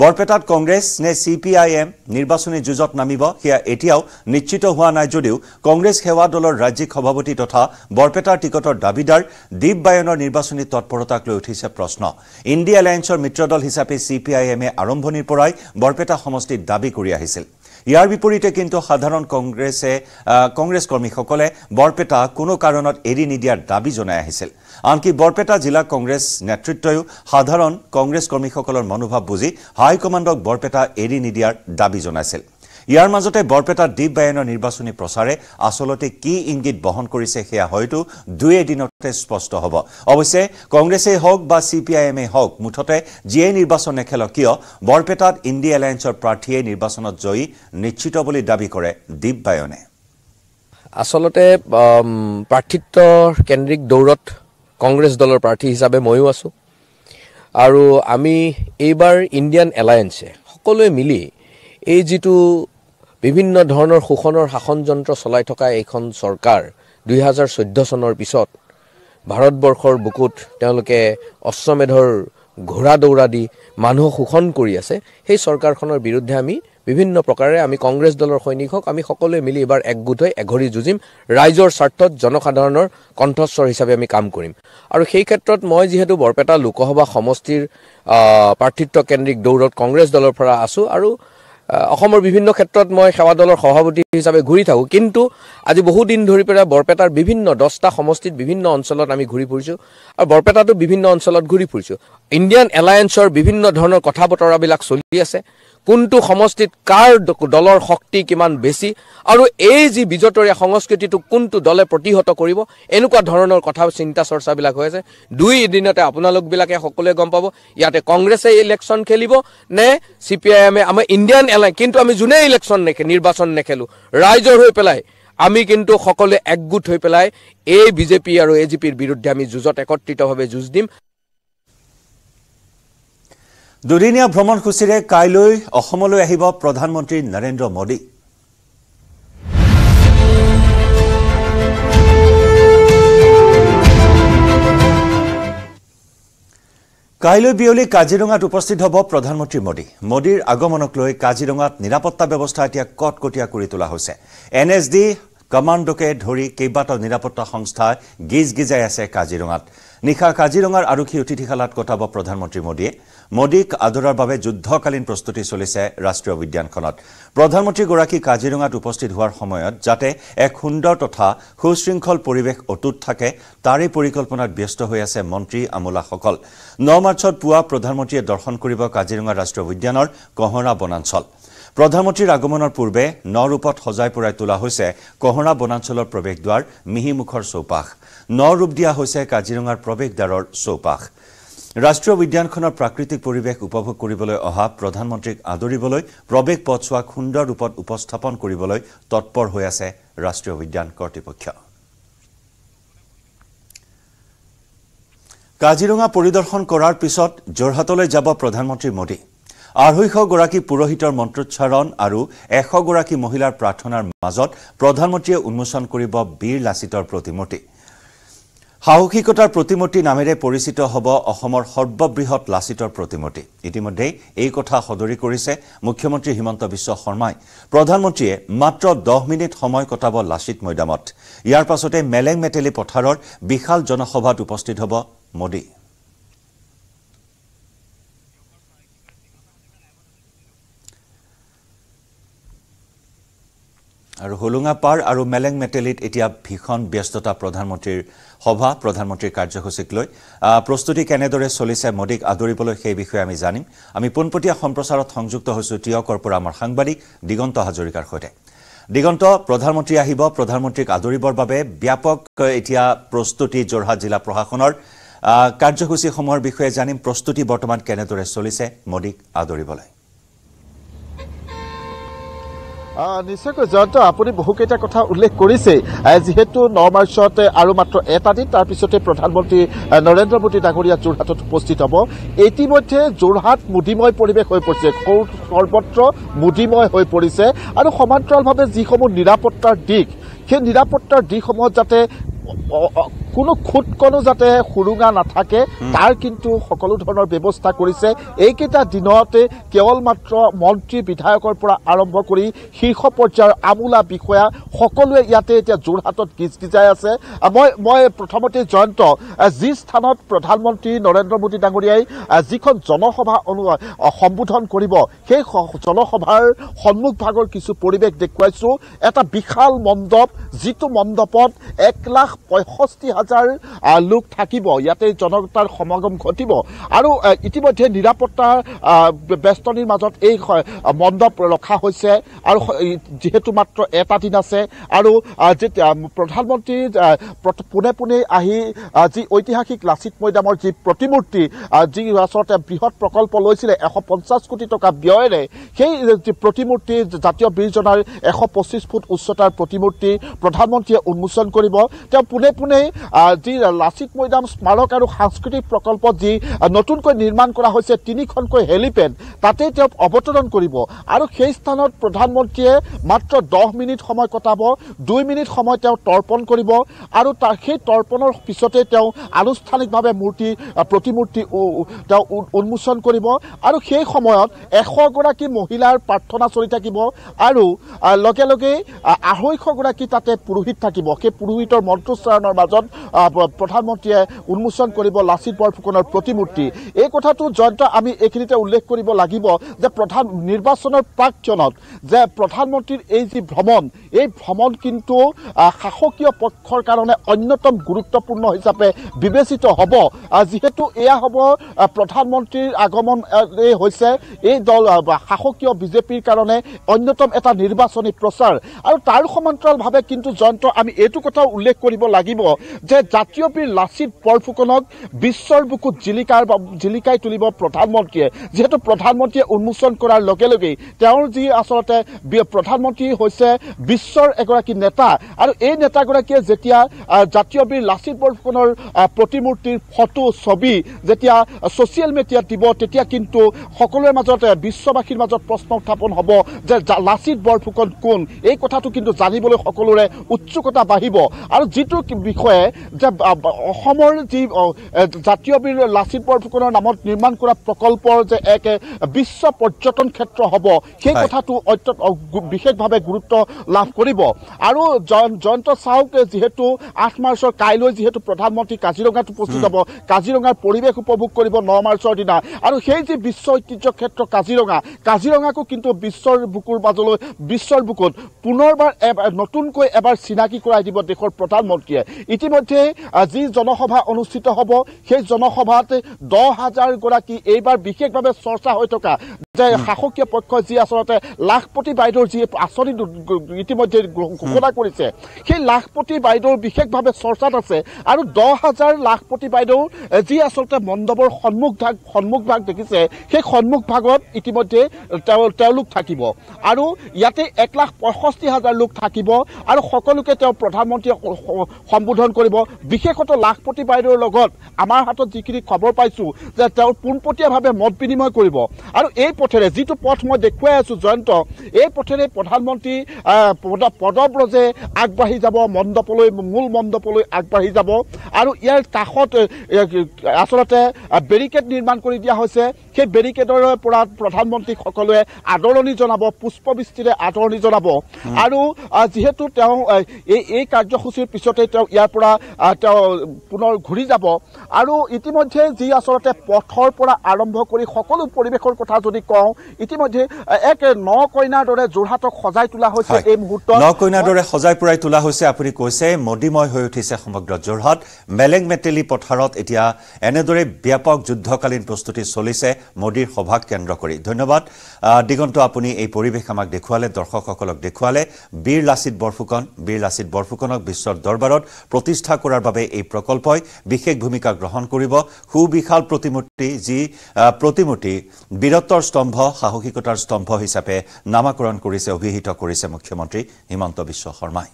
বৰপেটাত কংগ্ৰেছ নে চি পি আই এম নিৰ্বাচনী যুঁজত নামিব সেয়া এতিয়াও নিশ্চিত হোৱা নাই যদিও কংগ্ৰেছ সেৱা দলৰ ৰাজ্যিক সভাপতি তথা বৰপেটাৰ টিকটৰ দাবীদাৰ দীপ বায়নৰ নিৰ্বাচনী তৎপৰতাক লৈ উঠিছে প্ৰশ্ন ইণ্ডিয়া এলায়েন্সৰ মিত্ৰদল হিচাপে চি পি আই এমে আৰম্ভণিৰ পৰাই বৰপেটা সমষ্টিত দাবী কৰি আহিছিল ইয়াৰ বিপৰীতে কিন্তু সাধাৰণ কংগ্ৰেছে কংগ্ৰেছ কৰ্মীসকলে বৰপেটা কোনো কাৰণত এৰি নিদিয়াৰ দাবী জনাই আহিছিল আনকি বৰপেটা জিলা কংগ্ৰেছ নেতৃত্বয়ো সাধাৰণ কংগ্ৰেছ কৰ্মীসকলৰ মনোভাৱ বুজি হাইকমাণ্ডক বৰপেটা এৰি নিদিয়াৰ দাবী জনাইছিল ইয়াৰ মাজতে বৰপেটাত দ্বীপ বায়নৰ নিৰ্বাচনী প্ৰচাৰে আচলতে কি ইংগিত বহন কৰিছে সেয়া হয়তো দুই এদিনতে স্পষ্ট হ'ব অৱশ্যে কংগ্ৰেছেই হওক বা চি পি আই এমেই হওক মুঠতে যিয়েই নিৰ্বাচন নেখেলক কিয় বৰপেটাত ইণ্ডিয়া এলায়েন্সৰ প্ৰাৰ্থীয়ে নিৰ্বাচনত জয়ী নিশ্চিত বুলি দাবী কৰে দ্বীপ বায়নে আচলতে প্ৰাৰ্থিত্ব কেন্দ্ৰিক দৌৰত কংগ্ৰেছ দলৰ প্ৰাৰ্থী হিচাপে ময়ো আছোঁ আৰু আমি এইবাৰ ইণ্ডিয়ান এলায়েন্সে সকলোৱে মিলি এই যিটো বিভিন্ন ধৰণৰ শোষণৰ শাসন যন্ত্ৰ চলাই থকা এইখন চৰকাৰ দুই হাজাৰ চৈধ্য চনৰ পিছত ভাৰতবৰ্ষৰ বুকুত তেওঁলোকে অশ্বমেধৰ ঘোঁৰা দৌৰা দি মানুহ শোষণ কৰি আছে সেই চৰকাৰখনৰ বিৰুদ্ধে আমি বিভিন্ন প্ৰকাৰে আমি কংগ্ৰেছ দলৰ সৈনিক হওক আমি সকলোৱে মিলি এবাৰ একগোট হৈ এঘৰি যুঁজিম ৰাইজৰ স্বাৰ্থত জনসাধাৰণৰ কণ্ঠস্বৰ হিচাপে আমি কাম কৰিম আৰু সেই ক্ষেত্ৰত মই যিহেতু বৰপেটা লোকসভা সমষ্টিৰ প্ৰাৰ্থিত্বকেন্দ্ৰিক দৌৰত কংগ্ৰেছ দলৰ পৰা আছোঁ আৰু অসমৰ বিভিন্ন ক্ষেত্ৰত মই সেৱা দলৰ সভাপতি হিচাপে ঘূৰি থাকোঁ কিন্তু আজি বহুদিন ধৰি পেলাই বৰপেটাৰ বিভিন্ন দহটা সমষ্টিত বিভিন্ন অঞ্চলত আমি ঘূৰি ফুৰিছোঁ আৰু বৰপেটাতো বিভিন্ন অঞ্চলত ঘূৰি ফুৰিছোঁ ইণ্ডিয়ান এলায়েন্সৰ বিভিন্ন ধৰণৰ কথা বতৰাবিলাক চলি আছে কোনটো সমষ্টিত কাৰ দলৰ শক্তি কিমান বেছি আৰু এই যি বিজতৰীয়া সংস্কৃতিটোক কোনটো দলে প্ৰতিহত কৰিব এনেকুৱা ধৰণৰ কথা চিন্তা চৰ্চাবিলাক হৈ আছে দুই দিনতে আপোনালোকবিলাকে সকলোৱে গম পাব ইয়াতে কংগ্ৰেছে ইলেকশ্যন খেলিব নে চি পি আই এমে আমাৰ ইণ্ডিয়ান এলাইন কিন্তু আমি যোনে ইলেকশ্যন নেখে নিৰ্বাচন নেখেলোঁ ৰাইজৰ হৈ পেলাই আমি কিন্তু সকলোৱে একগোট হৈ পেলাই এই বিজেপি আৰু এ জি পিৰ বিৰুদ্ধে আমি যুঁজত একত্ৰিতভাৱে যুঁজ দিম দুদিনীয়া ভ্ৰমণসূচীৰে কাইলৈ অসমলৈ আহিব প্ৰধানমন্ত্ৰী নৰেন্দ্ৰ মোদী কাইলৈ বিয়লি কাজিৰঙাত উপস্থিত হ'ব প্ৰধানমন্ত্ৰী মোদী মোদীৰ আগমনক লৈ কাজিৰঙাত নিৰাপত্তা ব্যৱস্থা এতিয়া কটকটীয়া কৰি তোলা হৈছে এন এছ ডি কমাণ্ডকে ধৰি কেইবাটাও নিৰাপত্তা সংস্থা গিজ গিজাই আছে কাজিৰঙাত নিশা কাজিৰঙাৰ আৰক্ষী অতিথিশালাত কটাব প্ৰধানমন্ত্ৰী মোদীয়ে মোদীক আদৰাৰ বাবে যুদ্ধকালীন প্ৰস্তুতি চলিছে ৰাষ্ট্ৰীয় উদ্যানখনত প্ৰধানমন্ত্ৰীগৰাকী কাজিৰঙাত উপস্থিত হোৱাৰ সময়ত যাতে এক সুন্দৰ তথা সুশৃংখল পৰিৱেশ অটুট থাকে তাৰে পৰিকল্পনাত ব্যস্ত হৈ আছে মন্ত্ৰী আমোলাসকল ন মাৰ্চত পুৱা প্ৰধানমন্ত্ৰীয়ে দৰ্শন কৰিব কাজিৰঙা ৰাষ্ট্ৰীয় উদ্যানৰ কহৰা বনাঞ্চল প্ৰধানমন্ত্ৰীৰ আগমনৰ পূৰ্বে ন ৰূপত সজাই পৰাই তোলা হৈছে কহৰা বনাঞ্চলৰ প্ৰৱেশদ্বাৰ মিহিমুখৰ চৌপাশ ন ৰূপ দিয়া হৈছে কাজিৰঙাৰ প্ৰৱেশদ্বাৰৰ চৌপাশ ৰাষ্ট্ৰীয় উদ্যানখনৰ প্ৰাকৃতিক পৰিৱেশ উপভোগ কৰিবলৈ অহা প্ৰধানমন্ত্ৰীক আদৰিবলৈ প্ৰৱেশ পথছোৱাক সুন্দৰ ৰূপত উপস্থাপন কৰিবলৈ তৎপৰ হৈ আছে ৰাষ্ট্ৰীয় উদ্যান কৰ্তৃপক্ষ কাজিৰঙা পৰিদৰ্শন কৰাৰ পিছত যোৰহাটলৈ যাব প্ৰধানমন্ত্ৰী মোদী আঢ়ৈশগৰাকী পুৰোহিতৰ মন্ত্ৰোচ্চাৰণ আৰু এশগৰাকী মহিলাৰ প্ৰাৰ্থনাৰ মাজত প্ৰধানমন্ত্ৰীয়ে উন্মোচন কৰিব বীৰ লাচিতৰ প্ৰতিমূৰ্তি সাহসিকতাৰ প্ৰতিমূৰ্তি নামেৰে পৰিচিত হ'ব অসমৰ সৰ্ববৃহৎ লাচিতৰ প্ৰতিমূৰ্তি ইতিমধ্যেই এই কথা সদৰি কৰিছে মুখ্যমন্ত্ৰী হিমন্ত বিশ্ব শৰ্মাই প্ৰধানমন্ত্ৰীয়ে মাত্ৰ দহ মিনিট সময় কটাব লাচিত মৈদামত ইয়াৰ পাছতে মেলেং মেটেলি পথাৰৰ বিশাল জনসভাত উপস্থিত হ'ব মোদী আৰু হোলোঙাপাৰ আৰু মেলেং মেটেলিত এতিয়া ভীষণ ব্যস্ততা প্ৰধানমন্ত্ৰীৰ সভা প্ৰধানমন্ত্ৰীৰ কাৰ্যসূচীক লৈ প্ৰস্তুতি কেনেদৰে চলিছে মোদীক আদৰিবলৈ সেই বিষয়ে আমি জানিম আমি পোনপটীয়া সম্প্ৰচাৰত সংযুক্ত হয়েছো টিয়কৰ পৰা আমাৰ সাংবাদিক দিগন্ত হাজৰিকাৰ সৈতে দিগন্ত প্ৰধানমন্ত্ৰী আহিব প্ৰধানমন্ত্ৰীক আদৰিবৰ বাবে ব্যাপক এতিয়া প্ৰস্তুতি যোৰহাট জিলা প্ৰশাসনৰ কাৰ্যসূচীসমূহৰ বিষয়ে জানিম প্ৰস্তুতি বৰ্তমান কেনেদৰে চলিছে মোদীক আদৰিবলৈ নিশ্চয়কৈ জয়ন্ত আপুনি বহুকেইটা কথা উল্লেখ কৰিছে যিহেতু ন মাৰ্চত আৰু মাত্ৰ এটা দিন তাৰপিছতে প্ৰধানমন্ত্ৰী নৰেন্দ্ৰ মোদী ডাঙৰীয়া যোৰহাটত উপস্থিত হ'ব ইতিমধ্যে যোৰহাট মুদিময় পৰিৱেশ হৈ পৰিছে সৰ্বত্ৰ মুদিময় হৈ পৰিছে আৰু সমান্তৰালভাৱে যিসমূহ নিৰাপত্তাৰ দিশ সেই নিৰাপত্তাৰ দিশসমূহত যাতে কোনো খুটকণো যাতে সুৰুঙা নাথাকে তাৰ কিন্তু সকলো ধৰণৰ ব্যৱস্থা কৰিছে এইকেইটা দিনতে কেৱল মাত্ৰ মন্ত্ৰী বিধায়কৰ পৰা আৰম্ভ কৰি শীৰ্ষ পৰ্যায়ৰ আমোলা বিষয়া সকলোৱে ইয়াতে এতিয়া যোৰহাটত গিজ গিজাই আছে মই মই প্ৰথমতে জয়ন্ত যি স্থানত প্ৰধানমন্ত্ৰী নৰেন্দ্ৰ মোদী ডাঙৰীয়াই যিখন জনসভা অনু সম্বোধন কৰিব সেই জনসভাৰ সন্মুখ ভাগৰ কিছু পৰিৱেশ দেখুৱাইছোঁ এটা বিশাল মণ্ডপ যিটো মণ্ডপত এক লাখ পঁয়ষষ্ঠি হাজাৰ লোক থাকিব ইয়াতে জনতাৰ সমাগম ঘটিব আৰু ইতিমধ্যে নিৰাপত্তা বেষ্টনীৰ মাজত এই মণ্ডপ ৰখা হৈছে আৰু যিহেতু মাত্ৰ এটা দিন আছে আৰু যেতিয়া প্ৰধানমন্ত্ৰী পোনে পোনে আহি যি ঐতিহাসিক লাচিত মৈদামৰ যি প্ৰতিমূৰ্তি যি আচলতে বৃহৎ প্ৰকল্প লৈছিলে এশ পঞ্চাছ কোটি টকা ব্যয়েৰে সেই যি প্ৰতিমূৰ্তি জাতীয় বীৰজনাৰ এশ পঁচিছ ফুট উচ্চতাৰ প্ৰতিমূৰ্তি প্ৰধানমন্ত্ৰীয়ে উন্মোচন কৰিব তেওঁ পোনে পোনেই যি লাচিত মৈদাম স্মাৰক আৰু সাংস্কৃতিক প্ৰকল্প যি নতুনকৈ নিৰ্মাণ কৰা হৈছে তিনিখনকৈ হেলিপেড তাতেই তেওঁ অৱতৰণ কৰিব আৰু সেই স্থানত প্ৰধানমন্ত্ৰীয়ে মাত্ৰ দহ মিনিট সময় কটাব দুই মিনিট সময় তেওঁ তৰ্পণ কৰিব আৰু তাৰ সেই তৰ্পণৰ পিছতেই তেওঁ আনুষ্ঠানিকভাৱে মূৰ্তি প্ৰতিমূৰ্তি তেওঁ উন্মোচন কৰিব আৰু সেই সময়ত এশগৰাকী মহিলাৰ প্ৰাৰ্থনা চলি থাকিব আৰু লগে লগেই আঢ়ৈশগৰাকী তাতে পুৰোহিত থাকিব সেই পুৰোহিতৰ মন্ত্ৰোচ্চাৰণৰ মাজত প্ৰধানমন্ত্ৰীয়ে উন্মোচন কৰিব লাচিত বৰফুকনৰ প্ৰতিমূৰ্তি এই কথাটো জয়ন্ত আমি এইখিনিতে উল্লেখ কৰিব লাগিব যে প্ৰধান নিৰ্বাচনৰ প্ৰাকচনত যে প্ৰধানমন্ত্ৰীৰ এই যি ভ্ৰমণ এই ভ্ৰমণ কিন্তু শাসকীয় পক্ষৰ কাৰণে অন্যতম গুৰুত্বপূৰ্ণ হিচাপে বিবেচিত হ'ব যিহেতু এয়া হ'ব প্ৰধানমন্ত্ৰীৰ আগমন এই হৈছে এই দল শাসকীয় বিজেপিৰ কাৰণে অন্যতম এটা নিৰ্বাচনী প্ৰচাৰ আৰু তাৰ সমান্তৰালভাৱে কিন্তু জয়ন্ত আমি এইটো কথাও উল্লেখ কৰিব লাগিব যে জাতীয় বীৰ লাচিত বৰফুকনক বিশ্বৰ বুকুত জিলিকাৰ জিলিকাই তুলিব প্ৰধানমন্ত্ৰীয়ে যিহেতু প্ৰধানমন্ত্ৰীয়ে উন্মোচন কৰাৰ লগে লগেই তেওঁৰ যি আচলতে প্ৰধানমন্ত্ৰী হৈছে বিশ্বৰ এগৰাকী নেতা আৰু এই নেতাগৰাকীয়ে যেতিয়া জাতীয় বীৰ লাচিত বৰফুকনৰ প্ৰতিমূৰ্তিৰ ফটো ছবি যেতিয়া ছ'চিয়েল মিডিয়াত দিব তেতিয়া কিন্তু সকলোৰে মাজতে বিশ্ববাসীৰ মাজত প্ৰশ্ন উত্থাপন হ'ব যে লাচিত বৰফুকন কোন এই কথাটো কিন্তু জানিবলৈ সকলোৰে উৎসুকতা বাঢ়িব আৰু যিটো বিষয়ে যে অসমৰ যি জাতীয় লাচিত বৰফুকনৰ নামত নিৰ্মাণ কৰা প্ৰকল্পৰ যে এক বিশ্ব পৰ্যটন ক্ষেত্ৰ হ'ব সেই কথাটো অত্যন্ত বিশেষভাৱে গুৰুত্ব লাভ কৰিব আৰু জয়ন্ত চাওক যিহেতু আঠ মাৰ্চৰ কাইলৈ যিহেতু প্ৰধানমন্ত্ৰী কাজিৰঙাত উপস্থিত হ'ব কাজিৰঙাৰ পৰিৱেশ উপভোগ কৰিব ন মাৰ্চৰ দিনা আৰু সেই যি বিশ্ব ঐতিহ্য ক্ষেত্ৰ কাজিৰঙা কাজিৰঙাকো কিন্তু বিশ্বৰ বুকুৰ মাজলৈ বিশ্বৰ বুকুত পুনৰবাৰ নতুনকৈ এবাৰ চিনাকি কৰাই দিব দেশৰ প্ৰধানমন্ত্ৰীয়ে ইতিমধ্যে মুঠেই যি জনসভা অনুষ্ঠিত হ'ব সেই জনসভাত দহ হাজাৰগৰাকী এইবাৰ বিশেষভাৱে চৰ্চা হৈ থকা যে শাসকীয় পক্ষই যি আচলতে লাখপতি বাইদেউৰ যি আঁচনি ইতিমধ্যে ঘোষণা কৰিছে সেই লাখপতি বাইদেউ বিশেষভাৱে চৰ্চাত আছে আৰু দহ হাজাৰ লাখপতি বাইদেউ যি আচলতে মণ্ডপৰ সন্মুখ ভাগ সন্মুখ ভাগ দেখিছে সেই সন্মুখ ভাগত ইতিমধ্যে তেওঁ তেওঁলোক থাকিব আৰু ইয়াতে এক লাখ পঁয়ষষ্ঠি হাজাৰ লোক থাকিব আৰু সকলোকে তেওঁ প্ৰধানমন্ত্ৰীয়ে সম্বোধন কৰিব বিশেষত লাখপতি বাইদেউৰ লগত আমাৰ হাতত যিখিনি খবৰ পাইছোঁ যে তেওঁ পোনপটীয়াভাৱে মত বিনিময় কৰিব আৰু এই পথেৰে যিটো পথ মই দেখুৱাই আছোঁ জয়ন্ত এই পথেৰে প্ৰধানমন্ত্ৰী পদব্ৰজে আগবাঢ়ি যাব মণ্ডপলৈ মূল মণ্ডপলৈ আগবাঢ়ি যাব আৰু ইয়াৰ কাষত আচলতে বেৰিকেড নিৰ্মাণ কৰি দিয়া হৈছে সেই বেৰিকেডৰ পৰা প্ৰধানমন্ত্ৰী সকলোৱে আদৰণি জনাব পুষ্পবৃষ্টিৰে আদৰণি জনাব আৰু যিহেতু তেওঁ এই এই কাৰ্যসূচীৰ পিছতে তেওঁ ইয়াৰ পৰা তেওঁ পুনৰ ঘূৰি যাব আৰু ইতিমধ্যে যি আচলতে পথৰ পৰা আৰম্ভ কৰি সকলো পৰিৱেশৰ কথা যদি কওঁ ইতিমধ্যে এক ন কইনাৰ দৰে যোৰহাটক সজাই তোলা হৈছে এই মুহূৰ্তত ন কইনাৰ দৰে সজাই পৰাই তোলা হৈছে আপুনি কৈছে মদিময় হৈ উঠিছে সমগ্ৰ যোৰহাট মেলেং মেটেলি পথাৰত এতিয়া এনেদৰে ব্যাপক যুদ্ধকালীন প্ৰস্তুতি চলিছে মোদীৰ সভাক কেন্দ্ৰ কৰি ধন্যবাদ দিগন্ত আপুনি এই পৰিৱেশ আমাক দেখুৱালে দৰ্শকসকলক দেখুৱালে বীৰ লাচিত বৰফুকন বীৰ লাচিত বৰফুকনক বিশ্বৰ দৰবাৰত প্ৰতিষ্ঠা কৰাৰ বাবে এই প্ৰকল্পই বিশেষ ভূমিকা গ্ৰহণ কৰিব সুবিশাল প্ৰতিমূৰ্তি যি প্ৰতিমূৰ্তি বীৰত্বৰ স্তম্ভ সাহসিকতাৰ স্তম্ভ হিচাপে নামাকৰণ কৰিছে অভিহিত কৰিছে মুখ্যমন্ত্ৰী হিমন্ত বিশ্ব শৰ্মাই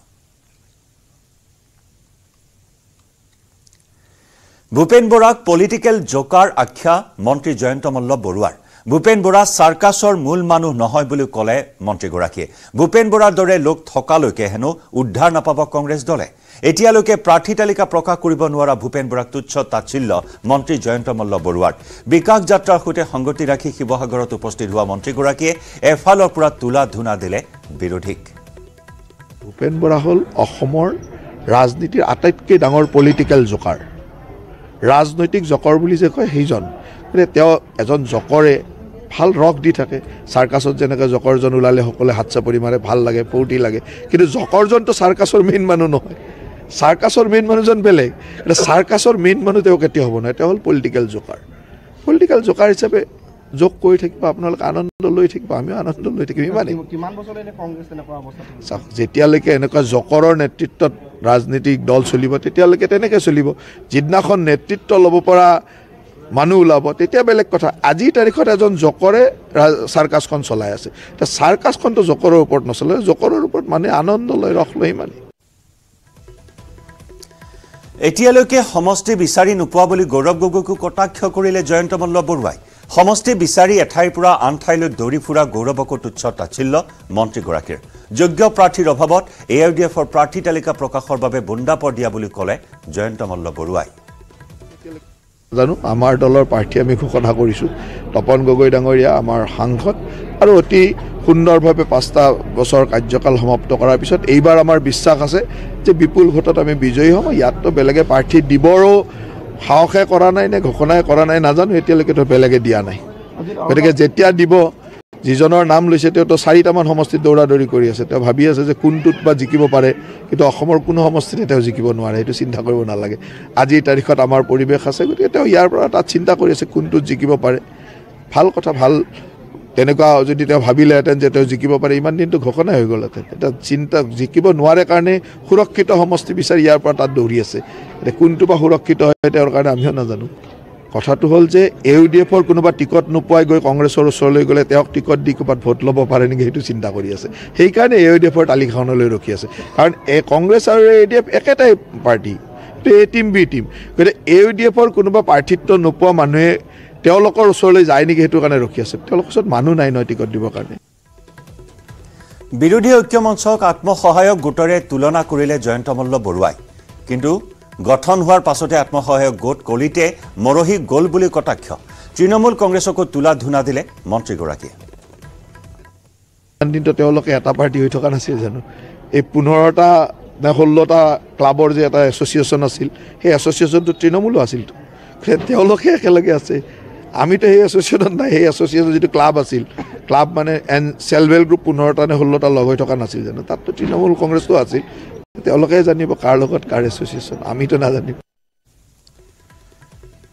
ভূপেন বৰাক পলিটিকেল জোকাৰ আখ্যা মন্ত্ৰী জয়ন্ত মল্ল বৰুৱাৰ ভূপেন বৰা চাৰ্কাছৰ মূল মানুহ নহয় বুলি ক'লে মন্ত্ৰীগৰাকীয়ে ভূপেন বৰাৰ দৰে লোক থকালৈকে হেনো উদ্ধাৰ নাপাব কংগ্ৰেছ দলে এতিয়ালৈকে প্ৰাৰ্থী তালিকা প্ৰকাশ কৰিব নোৱাৰা ভূপেন বৰাক তুচ্ছ তাৎচল্য মন্ত্ৰী জয়ন্ত মল্ল বৰুৱাৰ বিকাশ যাত্ৰাৰ সৈতে সংগতি ৰাখি শিৱসাগৰত উপস্থিত হোৱা মন্ত্ৰীগৰাকীয়ে এফালৰ পৰা তোলা ধূনা দিলে বিৰোধীক ভূপেন বৰা হ'ল অসমৰ ৰাজনীতিৰ আটাইতকৈ ডাঙৰ পলিটিকেল জোকাৰ ৰাজনৈতিক জকৰ বুলি যে কয় সেইজন গতিকে তেওঁ এজন জকৰে ভাল ৰস দি থাকে চাৰ্কাছত যেনেকৈ জকৰজন ওলালে সকলোৱে হাত চাপৰি মাৰে ভাল লাগে ফূৰ্তি লাগে কিন্তু জকৰজনটো চাৰ্কাছৰ মেইন মানুহ নহয় চাৰ্কাছৰ মেইন মানুহজন বেলেগ এতিয়া চাৰ্কাছৰ মেইন মানুহ তেওঁ কেতিয়াও হ'ব নোৱাৰে তেওঁ হ'ল পলিটিকেল জোকাৰ পলিটিকেল জোকাৰ হিচাপে যোগ কৰি থাকিব আপোনালোকে আনন্দ লৈ থাকিব আমিও আনন্দ লৈ থাকিম ইমানেই চাওক যেতিয়ালৈকে এনেকুৱা জকৰৰ নেতৃত্বত ৰাজনীতিক দল চলিব তেতিয়ালৈকে তেনেকৈ চলিব যিদিনাখন নেতৃত্ব ল'ব পৰা মানুহ ওলাব তেতিয়া বেলেগ কথা আজিৰ তাৰিখত এজন জকৰে চাৰ্কাছখন চলাই আছে এতিয়া চাৰ্কাছখনতো জকৰৰ ওপৰত নচলে জকৰৰ ওপৰত মানে আনন্দ লৈ ৰস লৈ ইমানেই এতিয়ালৈকে সমষ্টি বিচাৰি নোপোৱা বুলি গৌৰৱ গগৈকো কটাক্ষ কৰিলে জয়ন্ত মল্ল বৰুৱাই সমষ্টি বিচাৰি এঠাইৰ পৰা আন ঠাইলৈ দৌৰি ফুৰা গৌৰৱকো উচ্চ তাচ্ছিল্য মন্ত্ৰীগৰাকীৰ যোগ্য প্ৰাৰ্থীৰ অভাৱত এ আই ডি এফৰ প্ৰাৰ্থী তালিকা প্ৰকাশৰ বাবে বুন্দাপৰ দিয়া বুলি ক'লে জয়ন্ত মল্ল বৰুৱাই জানো আমাৰ দলৰ প্ৰাৰ্থী আমি ঘোষণা কৰিছোঁ তপন গগৈ ডাঙৰীয়া আমাৰ সাংসদ আৰু অতি সুন্দৰভাৱে পাঁচটা বছৰ কাৰ্যকাল সমাপ্ত কৰাৰ পিছত এইবাৰ আমাৰ বিশ্বাস আছে যে বিপুল ভোটত আমি বিজয়ী হ'ম ইয়াততো বেলেগে প্ৰাৰ্থী দিবৰো সাহসে কৰা নাই নে ঘোষণাই কৰা নাই নাজানো এতিয়ালৈকে এতিয়ালৈকেতো বেলেগে দিয়া নাই গতিকে যেতিয়া দিব যিজনৰ নাম লৈছে তেওঁতো চাৰিটামান সমষ্টিত দৌৰা দৌৰি কৰি আছে তেওঁ ভাবি আছে যে কোনটোত বা জিকিব পাৰে কিন্তু অসমৰ কোনো সমষ্টিতে তেওঁ জিকিব নোৱাৰে সেইটো চিন্তা কৰিব নালাগে আজিৰ তাৰিখত আমাৰ পৰিৱেশ আছে গতিকে তেওঁ ইয়াৰ পৰা তাত চিন্তা কৰি আছে কোনটোত জিকিব পাৰে ভাল কথা ভাল তেনেকুৱা যদি তেওঁ ভাবিলেহেঁতেন যে তেওঁ জিকিব পাৰে ইমান দিনটো ঘোষণা হৈ গ'লহেঁতেন এটা চিন্তা জিকিব নোৱাৰে কাৰণে সুৰক্ষিত সমষ্টি বিচাৰি ইয়াৰ পৰা তাত দৌৰি আছে এতিয়া কোনটো বা সুৰক্ষিত হয় তেওঁৰ কাৰণে আমিও নাজানো কথাটো হ'ল যে এ ইউ ডি এফৰ কোনোবা টিকট নোপোৱাই গৈ কংগ্ৰেছৰ ওচৰলৈ গ'লে তেওঁক টিকট দি ক'ৰবাত ভোট ল'ব পাৰে নেকি সেইটো চিন্তা কৰি আছে সেইকাৰণে এ ইউ ডি এফৰ তালিকাখনলৈ ৰখি আছে কাৰণ এ কংগ্ৰেছ আৰু এ ইউ ডি এফ একেটাই party A team B team গতিকে এ ইউ ডি এফৰ কোনোবা প্ৰাৰ্থিত্ব নোপোৱা মানুহে তেওঁলোকৰ ওচৰলৈ যায় নেকি সেইটো কাৰণে ৰখি আছে তেওঁলোকৰ ওচৰত মানুহ নাই নহয় টিকট দিবৰ কাৰণে বিৰোধী ঐক্য মঞ্চক আত্মসহায়ক গোটেৰে তুলনা কৰিলে জয়ন্ত মল্ল বৰুৱাই কিন্তু গঠন হোৱাৰ পাছতে আত্মসহায়ক গোট কলিতে মৰহি গ'ল বুলি কটাক্ষ তৃণমূল কংগ্ৰেছকো তোলা ধূনা দিলে মন্ত্ৰীগৰাকীয়ে তেওঁলোকে এটা পাৰ্টি হৈ থকা নাছিল জানো এই পোন্ধৰটা নে ষোল্লটা ক্লাবৰ যে এটা এছ'চিয়েশ্যন আছিল সেই এছ'চিয়েশ্যনটো তৃণমূলো আছিলতো তেওঁলোকে একেলগে আছে আমিতো সেই এছ'চিয়েশ্যনত নাই সেই এছ'চিয়েশ্যন যিটো ক্লাব আছিল ক্লাব মানে এন চেলভেল গ্ৰুপ পোন্ধৰটা নে ষোল্লটা লগ হৈ থকা নাছিল জানো তাততো তৃণমূল কংগ্ৰেছটো আছিল তেওঁলোকে জানিব কাৰ লগত কাৰ এছ'চিয়েশ্যন আমিতো নাজানিব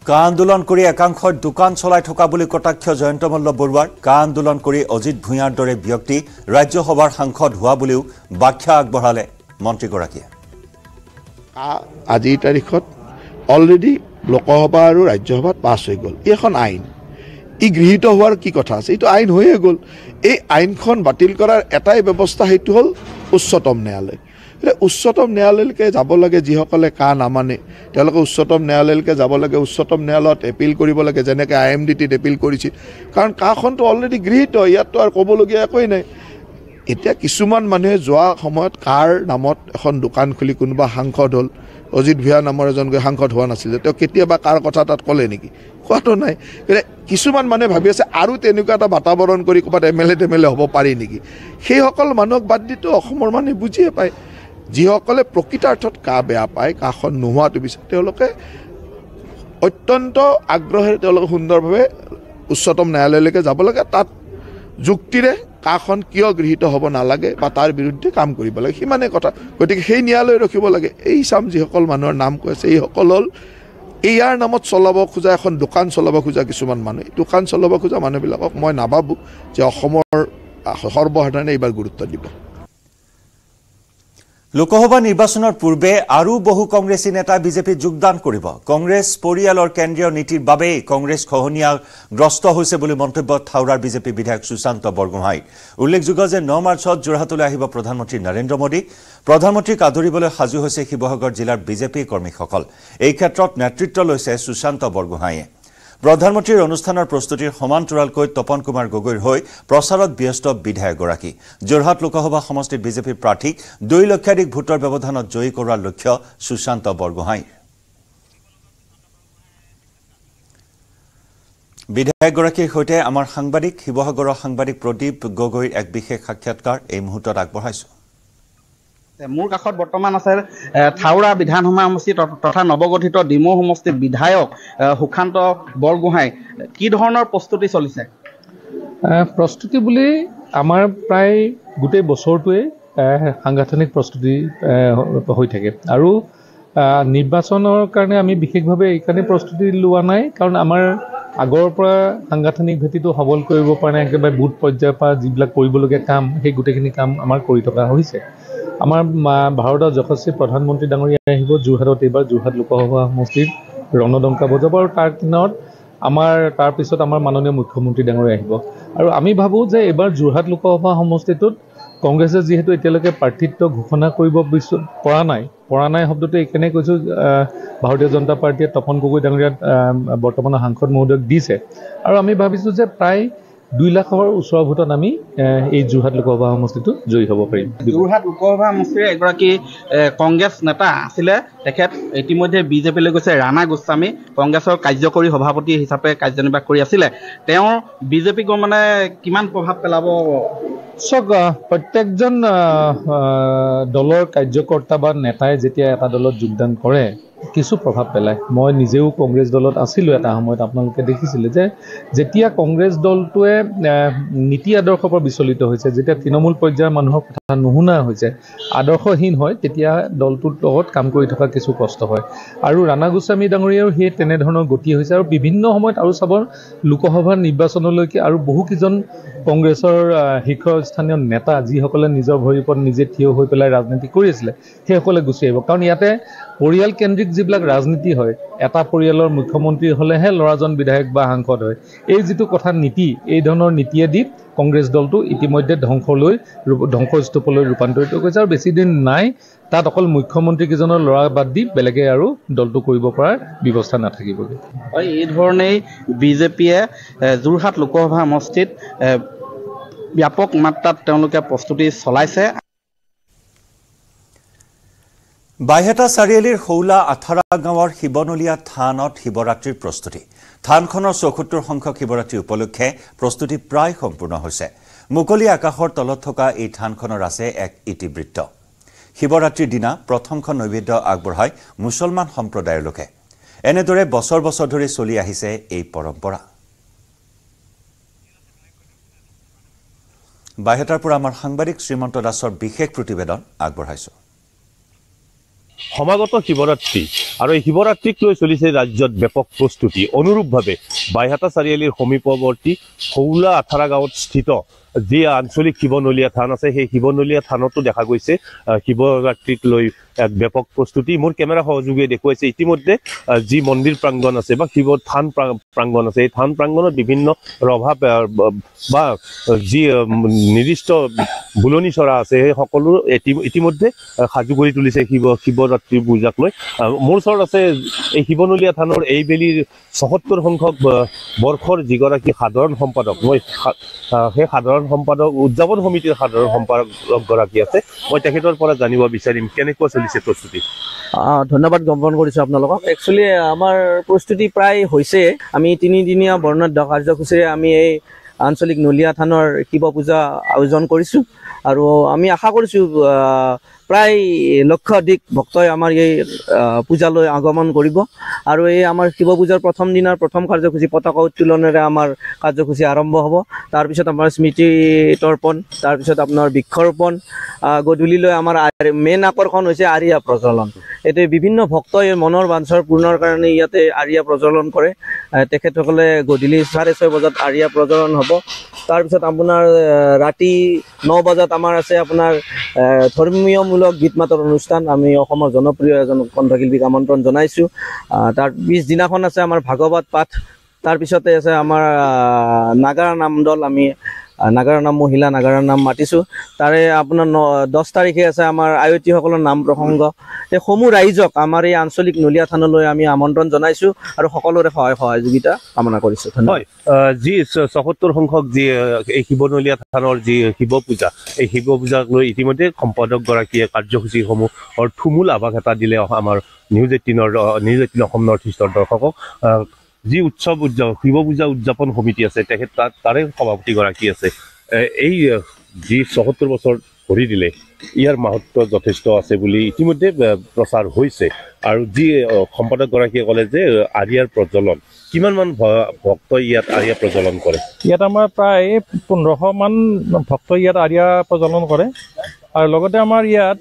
গা আন্দোলন কৰি একাংশত দোকান চলাই থকা বুলি কটাক্ষ জয়ন্ত মল্ল বৰুৱাৰ গা আন্দোলন কৰি অজিত ভূঞাৰ দৰে ব্যক্তি ৰাজ্যসভাৰ সাংসদ হোৱা বুলিও বাখ্যা আগবঢ়ালে মন্ত্ৰীগৰাকীয়ে আজিৰ তাৰিখত অলৰেডি লোকসভা আৰু ৰাজ্যসভাত পাছ হৈ গ'ল এখন আইন ই গৃহীত হোৱাৰ কি কথা আছে এইটো আইন হৈয়ে গ'ল এই আইনখন বাতিল কৰাৰ এটাই ব্যৱস্থা সেইটো হ'ল উচ্চতম ন্যায়ালয় গতিকে উচ্চতম ন্যায়ালয়লৈকে যাব লাগে যিসকলে কা নামানে তেওঁলোকে উচ্চতম ন্যায়ালয়লৈকে যাব লাগে উচ্চতম ন্যায়ালয়ত এপিল কৰিব লাগে যেনেকৈ আই এম ডি টিত এপিল কৰিছিল কাৰণ কাখনটো অলৰেডি গৃহীত ইয়াততো আৰু ক'বলগীয়া একোৱেই নাই এতিয়া কিছুমান মানুহে যোৱা সময়ত কাৰ নামত এখন দোকান খুলি কোনোবা সাংসদ হ'ল অজিত ভূঞা নামৰ এজন গৈ সাংসদ হোৱা নাছিলে তেওঁ কেতিয়াবা কাৰ কথা তাত ক'লে নেকি কোৱাটো নাই গতিকে কিছুমান মানুহে ভাবি আছে আৰু তেনেকুৱা এটা বাতাৱৰণ কৰি ক'ৰবাত এম এল এ টেম এল এ হ'ব পাৰি নেকি সেইসকল মানুহক বাদ দিতো অসমৰ মানুহে বুজিয়ে পায় যিসকলে প্ৰকৃতাৰ্থত কা বেয়া পায় কাখন নোহোৱাটো বিচাৰে তেওঁলোকে অত্যন্ত আগ্ৰহেৰে তেওঁলোকে সুন্দৰভাৱে উচ্চতম ন্যায়ালয়লৈকে যাব লাগে তাত যুক্তিৰে আসন কিয় গৃহীত হ'ব নালাগে বা তাৰ বিৰুদ্ধে কাম কৰিব লাগে সিমানেই কথা গতিকে সেই ন্যায়ালয় ৰখিব লাগে এই চাম যিসকল মানুহৰ নাম কৈ আছে এইসকল হ'ল ইয়াৰ নামত চলাব খোজা এখন দোকান চলাব খোজা কিছুমান মানুহ দোকান চলাব খোজা মানুহবিলাকক মই নাভাবোঁ যে অসমৰ সৰ্বসাধাৰণে এইবাৰ গুৰুত্ব দিব লোকসভা নিৰ্বাচনৰ পূৰ্বে আৰু বহু কংগ্ৰেছী নেতা বিজেপিত যোগদান কৰিব কংগ্ৰেছ পৰিয়ালৰ কেন্দ্ৰীয় নীতিৰ বাবেই কংগ্ৰেছ খহনিয়া গ্ৰস্ত হয়েছে বলে মন্তব্য থাওৰাৰ বিজেপি বিধায়ক সুশান্ত বৰগোহাঁই উল্লেখযোগ্য যে ন মাৰ্চত যোৰহাটলৈ আহিব প্ৰধানমন্ত্ৰী নৰেন্দ্ৰ মোদী প্ৰধানমন্ত্ৰীক আদৰিবলৈ সাজু হৈছে শিৱসাগৰ জিলাৰ বিজেপি কৰ্মীসকল এই ক্ষেত্ৰত নেতৃত্ব লৈছে সুশান্ত বৰগোহাইয়ে প্ৰধানমন্ত্ৰীৰ অনুষ্ঠানৰ প্ৰস্তুতিৰ সমান্তৰালকৈ তপন কুমাৰ গগৈৰ হৈ প্ৰচাৰত ব্যস্ত বিধায়কগৰাকী যোৰহাট লোকসভা সমষ্টিত বিজেপিৰ প্ৰাৰ্থীক দুই লক্ষাধিক ভোটৰ ব্যৱধানত জয়ী কৰোৱাৰ লক্ষ্য সুশান্ত বৰগোহাঁই বিধায়কগৰাকীৰ সৈতে আমাৰ সাংবাদিক শিৱসাগৰৰ সাংবাদিক প্ৰদীপ গগৈৰ এক বিশেষ সাক্ষাৎকাৰ এই মুহূৰ্তত আগবঢ়াইছোঁ মোৰ কাষত বৰ্তমান আছে থাওৰা বিধানসভা সমষ্টি তথা নৱগঠিত ডিমৌ সমষ্টিৰ বিধায়ক সুশান্ত বৰগোহাঁই কি ধৰণৰ প্ৰস্তুতি চলিছে প্ৰস্তুতি বুলি আমাৰ প্ৰায় গোটেই বছৰটোৱেই সাংগঠনিক প্ৰস্তুতি হৈ থাকে আৰু নিৰ্বাচনৰ কাৰণে আমি বিশেষভাৱে এইকাৰণেই প্ৰস্তুতি লোৱা নাই কাৰণ আমাৰ আগৰ পৰা সাংগঠনিক ভেটিটো সবল কৰিব পৰা নাই একেবাৰে বুথ পৰ্যায়ৰ পৰা যিবিলাক কৰিবলগীয়া কাম সেই গোটেইখিনি কাম আমাৰ কৰি থকা হৈছে আমাৰ ভাৰতৰ যশস্বী প্ৰধানমন্ত্ৰী ডাঙৰীয়া আহিব যোৰহাটত এইবাৰ যোৰহাট লোকসভা সমষ্টিত ৰণদংকা বজাব আৰু তাৰ দিনত আমাৰ তাৰপিছত আমাৰ মাননীয় মুখ্যমন্ত্ৰী ডাঙৰীয়া আহিব আৰু আমি ভাবোঁ যে এইবাৰ যোৰহাট লোকসভা সমষ্টিটোত কংগ্ৰেছে যিহেতু এতিয়ালৈকে প্ৰাৰ্থিত্ব ঘোষণা কৰিব বিচ পৰা নাই পৰা নাই শব্দটো এইকাৰণে কৈছোঁ ভাৰতীয় জনতা পাৰ্টীয়ে তপন গগৈ ডাঙৰীয়া বৰ্তমানৰ সাংসদ মহোদয়ক দিছে আৰু আমি ভাবিছোঁ যে প্ৰায় দুই লাখৰ ওচৰৰ ভোটত আমি এই যোৰহাট লোকসভা সমষ্টিটো জয়ী হ'ব পাৰিম যোৰহাট লোকসভা সমষ্টিৰ এগৰাকী কংগ্ৰেছ নেতা আছিলে তেখেত ইতিমধ্যে বিজেপিলৈ গৈছে ৰাণা গোস্বামী কংগ্ৰেছৰ কাৰ্যকৰী সভাপতি হিচাপে কাৰ্যনিৰ্বাহ কৰি আছিলে তেওঁৰ বিজেপিক মানে কিমান প্ৰভাৱ পেলাব চাওক প্ৰত্যেকজন দলৰ কাৰ্যকৰ্তা বা নেতাই যেতিয়া এটা দলত যোগদান কৰে কিছু প্ৰভাৱ পেলায় মই নিজেও কংগ্ৰেছ দলত আছিলোঁ এটা সময়ত আপোনালোকে দেখিছিলে যে যেতিয়া কংগ্ৰেছ দলটোৱে নীতি আদৰ্শৰ পৰা বিচলিত হৈছে যেতিয়া তৃণমূল পৰ্যায়ৰ মানুহৰ কথা নুশুনা হৈছে আদৰ্শহীন হয় তেতিয়া দলটোৰ লগত কাম কৰি থকা কিছু কষ্ট হয় আৰু ৰাণা গোস্বামী ডাঙৰীয়াও সেই তেনেধৰণৰ গতি হৈছে আৰু বিভিন্ন সময়ত আৰু চাব লোকসভাৰ নিৰ্বাচনলৈকে আৰু বহুকেইজন কংগ্ৰেছৰ শীৰ্ষস্থানীয় নেতা যিসকলে নিজৰ ভৰিৰ ওপৰত নিজে থিয় হৈ পেলাই ৰাজনীতি কৰি আছিলে সেইসকলে গুচি আহিব কাৰণ ইয়াতে পৰিয়াল কেন্দ্ৰিক যিবিলাক ৰাজনীতি হয় এটা পৰিয়ালৰ মুখ্যমন্ত্ৰী হ'লেহে ল'ৰাজন বিধায়ক বা সাংসদ হয় এই যিটো কথা নীতি এই ধৰণৰ নীতিয়ে দি কংগ্ৰেছ দলটো ইতিমধ্যে ধ্বংসলৈ স্তূপলৈ ৰূপান্তৰিত কৰিছে আৰু বেছিদিন নাই তাত অকল মুখ্যমন্ত্ৰীকেইজনৰ ল'ৰা বাদ দি বেলেগে আৰু দলটো কৰিব পৰাৰ ব্যৱস্থা নাথাকিবগৈ হয় এই ধৰণেই বিজেপিয়ে যোৰহাট লোকসভা সমষ্টিত ব্যাপক মাত্ৰাত তেওঁলোকে প্ৰস্তুতি চলাইছে বাইহেটা চাৰিআলিৰ শৌলা আথাৰা গাঁৱৰ শিৱনলীয়া থানত শিৱৰাত্ৰিৰ প্ৰস্তুতি থানখনৰ চৌসত্তৰ সংখ্যক শিৱৰাত্ৰি উপলক্ষে প্ৰস্তুতি প্ৰায় সম্পূৰ্ণ হৈছে মুকলি আকাশৰ তলত থকা এই থানখনৰ আছে এক ইতিবৃত্ত শিৱৰাত্ৰিৰ দিনা প্ৰথমখন নৈবেদ্য আগবঢ়ায় মুছলমান সম্প্ৰদায়ৰ লোকে এনেদৰে বছৰ বছৰ ধৰি চলি আহিছে এই পৰম্পৰা বাইহেটাৰ পৰা আমাৰ সাংবাদিক শ্ৰীমন্ত দাসৰ বিশেষ প্ৰতিবেদন আগবঢ়াইছোঁ সমাগত শিৱৰাত্ৰি আৰু এই শিৱৰাত্ৰিক লৈ চলিছে ৰাজ্যত ব্যাপক প্ৰস্তুতি অনুৰূপভাৱে বাইহাটা চাৰিআলিৰ সমীপৱৰ্তী সৌলা আথাৰা গাঁৱত স্থিত যি আঞ্চলিক শিৱনলীয়া থান আছে সেই শিৱনলীয়া থানতো দেখা গৈছে শিৱৰাত্ৰিক লৈ এক ব্যাপক প্ৰস্তুতি মোৰ কেমেৰা সহযোগীয়ে দেখুৱাইছে ইতিমধ্যে যি মন্দিৰ প্ৰাংগণ আছে বা শিৱ থান প্ৰাংগণ আছে এই থান প্ৰাংগণত বিভিন্ন ৰভা বা যি নিৰ্দিষ্ট বুলনি চৰা আছে সেই সকলো ইতিমধ্যে সাজু কৰি তুলিছে শিৱ শিৱৰাত্ৰি পূজাক লৈ মোৰ ওচৰত আছে এই শিৱনলীয়া থানৰ এইবেলিৰ চৌসত্তৰ সংখ্যক বৰ্ষৰ যিগৰাকী সাধাৰণ সম্পাদক মই সেই সাধাৰণ সম্পাদক উদযাপন সমিতিৰ সাধাৰণ সম্পাদকগৰাকী আছে মই তেখেতৰ পৰা জানিব বিচাৰিম কেনেকুৱা দিছে প্ৰস্তুতি ধন্যবাদ জ্ঞাপন কৰেছো আপোনালোকক একচুৱেলি আমাৰ প্ৰস্তুতি প্ৰায় হৈছে আমি তিনিদিনীয়া বৰ্ণাঢ্য কাৰ্যসূচীৰে আমি এই আঞ্চলিক নলীয়া থানৰ শিৱ পূজা আয়োজন কৰেছো আৰু আমি আশা কৰছো প্ৰায় লক্ষ অধিক ভক্তই আমাৰ এই পূজালৈ আগমন কৰিব আৰু এই আমাৰ শিৱ পূজাৰ প্ৰথম দিনাৰ প্ৰথম কাৰ্যসূচী পতাকা উত্তোলনেৰে আমাৰ কাৰ্যসূচী আৰম্ভ হ'ব তাৰপিছত আমাৰ স্মৃতি তৰ্পণ তাৰপিছত আপোনাৰ বৃক্ষৰোপণ গধূলিলৈ আমাৰ মেইন আকৰ্ষণ হৈছে আৰিয়া প্ৰচলন এইটো বিভিন্ন ভক্তই মনৰ বাঞ্চৰ পূৰ্ণৰ কাৰণে ইয়াতে আৰিয়া প্ৰচলন কৰে তেখেতসকলে গধূলি চাৰে ছয় বজাত আৰিয়া প্ৰচলন হ'ব তাৰপিছত আপোনাৰ ৰাতি ন বজাত আমাৰ আছে আপোনাৰ ধৰ্মীয় উন্নয়নমূলক গীত মাতৰ অনুষ্ঠান আমি অসমৰ জনপ্ৰিয় এজন কণ্ঠশিল্পীক আমন্ত্ৰণ জনাইছোঁ তাৰ পিছদিনাখন আছে আমাৰ ভাগৱত পাঠ তাৰপিছতে আছে আমাৰ নাগাৰা নাম দল আমি নাগাৰা নাম মহিলা নাগাৰা নাম মাতিছোঁ তাৰে আপোনাৰ ন দহ তাৰিখে আছে আমাৰ আয়তীসকলৰ নাম প্ৰসংগ এই সমূহ ৰাইজক আমাৰ এই আঞ্চলিক নলীয়া থানলৈ আমি আমন্ত্ৰণ জনাইছোঁ আৰু সকলোৰে সহায় সহযোগিতা কামনা কৰিছোঁ হয় যি চৌসত্তৰ সংখ্যক যি এই নলীয়া থানৰ যি শিৱ পূজা এই শিৱ পূজাক লৈ ইতিমধ্যে সম্পাদকগৰাকীয়ে কাৰ্যসূচীসমূহৰ থুমুল আভাস এটা দিলে আমাৰ নিউজ এইটিনৰ নিউজ এইটিন অসম নৰ্থ ইষ্টৰ দৰ্শকক যি উৎসৱ উদযাপন শিৱ পূজা উদযাপন সমিতি আছে তেখেত তাত তাৰে সভাপতিগৰাকী আছে এই যি চৌসত্তৰ বছৰ ভৰি দিলে ইয়াৰ মাহত্ব যথেষ্ট আছে বুলি ইতিমধ্যে প্ৰচাৰ হৈছে আৰু যি সম্পাদকগৰাকীয়ে ক'লে যে আৰিয়াৰ প্ৰজ্বলন কিমানমান ভক্ত ইয়াত আৰিয়া প্ৰজ্বলন কৰে ইয়াত আমাৰ প্ৰায় পোন্ধৰশমান ভক্ত ইয়াত আৰিয়া প্ৰজলন কৰে আৰু লগতে আমাৰ ইয়াত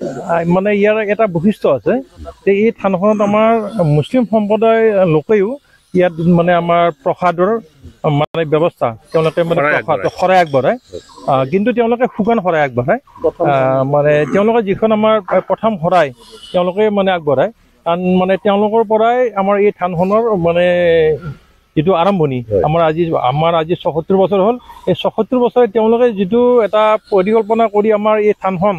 মানে ইয়াৰ এটা বৈশিষ্ট্য আছে যে এই থানখনত আমাৰ মুছলিম সম্প্ৰদায়ৰ লোকেও ইয়াত মানে আমাৰ প্ৰসাদৰ মানে ব্যৱস্থা তেওঁলোকে মানে শৰাই আগবঢ়ায় কিন্তু তেওঁলোকে শুকান শৰাই আগবঢ়ায় মানে তেওঁলোকে যিখন আমাৰ প্ৰথম শৰাই তেওঁলোকে মানে আগবঢ়ায় কাৰণ মানে তেওঁলোকৰ পৰাই আমাৰ এই থানখনৰ মানে যিটো আৰম্ভণি আমাৰ আজি আমাৰ আজি ছসত্তৰ বছৰ হ'ল এই ছসত্তৰ বছৰে তেওঁলোকে যিটো এটা পৰিকল্পনা কৰি আমাৰ এই থানখন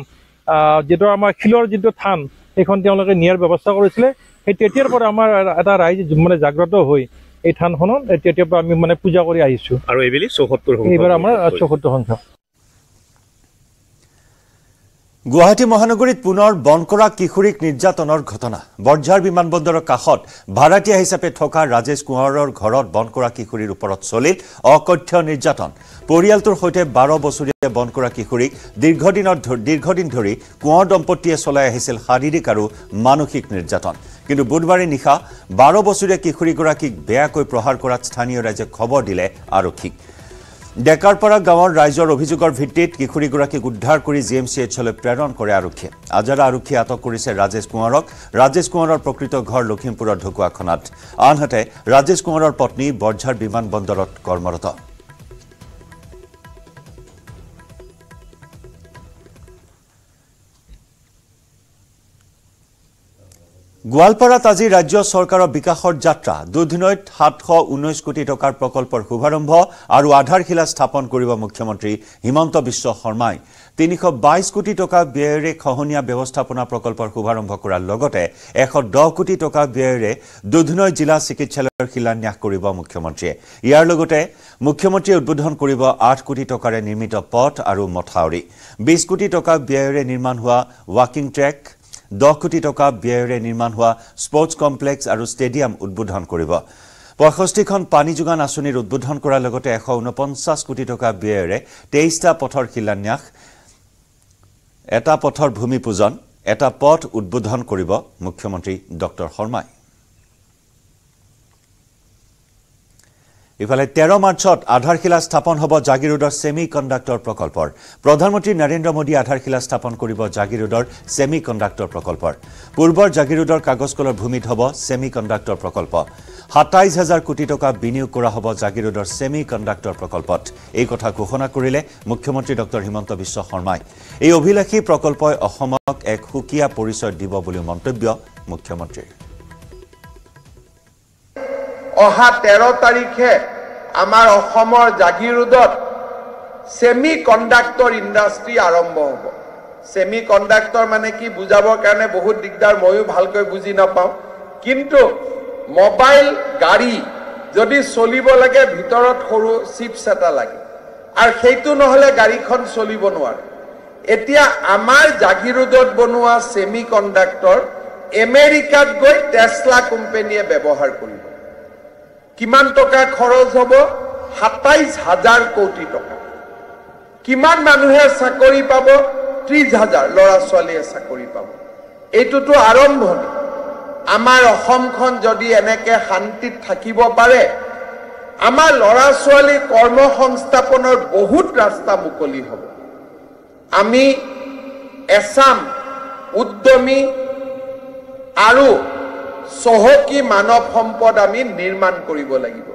যিটো আমাৰ শিলৰ যিটো থান সেইখন তেওঁলোকে নিয়াৰ ব্যৱস্থা কৰিছিলে সেই তেতিয়াৰ পৰা আমাৰ এটা ৰাইজ মানে জাগ্ৰত হৈ এই থানখনত তেতিয়াৰ পৰা আমি মানে পূজা কৰি আহিছোঁ আৰু এইবেলি চৌসত্তৰ এইবাৰ আমাৰ চৌসত্তৰ সংখ্যা গুৱাহাটী মহানগৰীত পুনৰ বন কৰা কিশোৰীক নিৰ্যাতনৰ ঘটনা বৰঝাৰ বিমানবন্দৰৰ কাষত ভাড়াতীয়া হিচাপে থকা ৰাজেশ কোঁৱৰৰ ঘৰত বন কৰা কিশোৰীৰ ওপৰত চলিল অকথ্য নিৰ্যাতন পৰিয়ালটোৰ সৈতে বাৰ বছৰীয়া বন কৰা কিশোৰীক দীৰ্ঘদিনত দীৰ্ঘদিন ধৰি কোঁৱৰ দম্পতীয়ে চলাই আহিছিল শাৰীৰিক আৰু মানসিক নিৰ্যাতন কিন্তু বুধবাৰে নিশা বাৰ বছৰীয়া কিশোৰীগৰাকীক বেয়াকৈ প্ৰহাৰ কৰাত স্থানীয় ৰাইজে খবৰ দিলে আৰক্ষীক ডেকাৰপাড়া গাঁৱৰ ৰাইজৰ অভিযোগৰ ভিত্তিত কিশোৰীগৰাকীক উদ্ধাৰ কৰি জি এম চি এইচলৈ প্ৰেৰণ কৰে আৰক্ষীয়ে আজাৰা আৰক্ষীয়ে আটক কৰিছে ৰাজেশ কোঁৱৰক ৰাজেশ কোঁৱৰৰ প্ৰকৃত ঘৰ লখিমপুৰৰ ঢকুৱাখনাত আনহাতে ৰাজেশ কোঁৱৰৰ পত্নী বৰঝাৰ বিমান বন্দৰত কৰ্মৰত গোৱালপাৰাত আজি ৰাজ্য চৰকাৰৰ বিকাশৰ যাত্ৰা দুদিনত সাতশ ঊনৈছ কোটি টকাৰ প্ৰকল্পৰ শুভাৰম্ভ আৰু আধাৰশিলা স্থাপন কৰিব মুখ্যমন্ত্ৰী হিমন্ত বিশ্ব শৰ্মাই তিনিশ বাইছ কোটি টকা ব্যয়েৰে খহনীয়া ব্যৱস্থাপনা প্ৰকল্পৰ শুভাৰম্ভ কৰাৰ লগতে এশ দহ কোটি টকা ব্যয়েৰে দুধনৈ জিলা চিকিৎসালয়ৰ শিলান্যাস কৰিব মুখ্যমন্ত্ৰীয়ে ইয়াৰ লগতে মুখ্যমন্ত্ৰীয়ে উদ্বোধন কৰিব আঠ কোটি টকাৰে নিৰ্মিত পথ আৰু মথাউৰি বিছ কোটি টকা ব্যয়েৰে নিৰ্মাণ হোৱা ৱাকিং ট্ৰেক দহ কোটি টকা ব্যয়েৰে নিৰ্মাণ হোৱা স্পৰ্টছ কমপ্লেক্স আৰু ষ্টেডিয়াম উদ্বোধন কৰিব পঁয়ষষ্ঠিখন পানী যোগান আঁচনিৰ উদ্বোধন কৰাৰ লগতে এশ ঊনপঞ্চাছ কোটি টকা ব্যয়েৰে তেইছটা পথৰ শিলান্যাস এটা পথৰ ভূমি পূজন এটা পথ উদ্বোধন কৰিব মুখ্যমন্ত্ৰী ডঃ শৰ্মাই ইফালে তেৰ মাৰ্চত আধাৰশিলা স্থাপন হ'ব জাগিৰোডৰ ছেমি কণ্ডাক্টৰ প্ৰকল্পৰ প্ৰধানমন্ত্ৰী নৰেন্দ্ৰ মোদীয়ে আধাৰশিলা স্থাপন কৰিব জাগিৰোডৰ ছেমি কণ্ডাক্টৰ প্ৰকল্পৰ পূৰ্বৰ জাগিৰোডৰ কাগজকলৰ ভূমিত হ'ব ছেমি কণ্ডাক্টৰ প্ৰকল্প সাতাইছ হাজাৰ কোটি টকা বিনিয়োগ কৰা হ'ব জাগিৰোডৰ ছেমি কণ্ডাক্টৰ প্ৰকল্পত এই কথা ঘোষণা কৰিলে মুখ্যমন্ত্ৰী ডঃ হিমন্ত বিশ্ব শৰ্মাই এই অভিলাষী প্ৰকল্পই অসমক এক সুকীয়া পৰিচয় দিব বুলি মন্তব্য মুখ্যমন্ত্ৰীৰ অহা তেৰ তাৰিখে আমাৰ অসমৰ জাগিৰোডত চেমি কণ্ডাক্টৰ ইণ্ডাষ্ট্ৰী আৰম্ভ হ'ব চেমি কণ্ডাক্টৰ মানে কি বুজাবৰ কাৰণে বহুত দিগদাৰ ময়ো ভালকৈ বুজি নাপাওঁ কিন্তু মোবাইল গাড়ী যদি চলিব লাগে ভিতৰত সৰু চিপ্ছ এটা লাগে আৰু সেইটো নহ'লে গাড়ীখন চলিব নোৱাৰে এতিয়া আমাৰ জাগিৰোডত বনোৱা চেমি কণ্ডাক্টৰ আমেৰিকাত গৈ টেছলা কোম্পেনীয়ে ব্যৱহাৰ কৰিব কিমান টকা খৰচ হ'ব সাতাইছ হাজাৰ কোটি টকা কিমান মানুহে চাকৰি পাব ত্ৰিছ হাজাৰ ল'ৰা ছোৱালীয়ে চাকৰি পাব এইটোতো আৰম্ভণি আমাৰ অসমখন যদি এনেকৈ শান্তিত থাকিব পাৰে আমাৰ ল'ৰা ছোৱালী সংস্থাপনৰ বহুত ৰাস্তা মুকলি হ'ব আমি এছাম উদ্যমী আৰু চহকী মানৱ সম্পদ আমি নিৰ্মাণ কৰিব লাগিব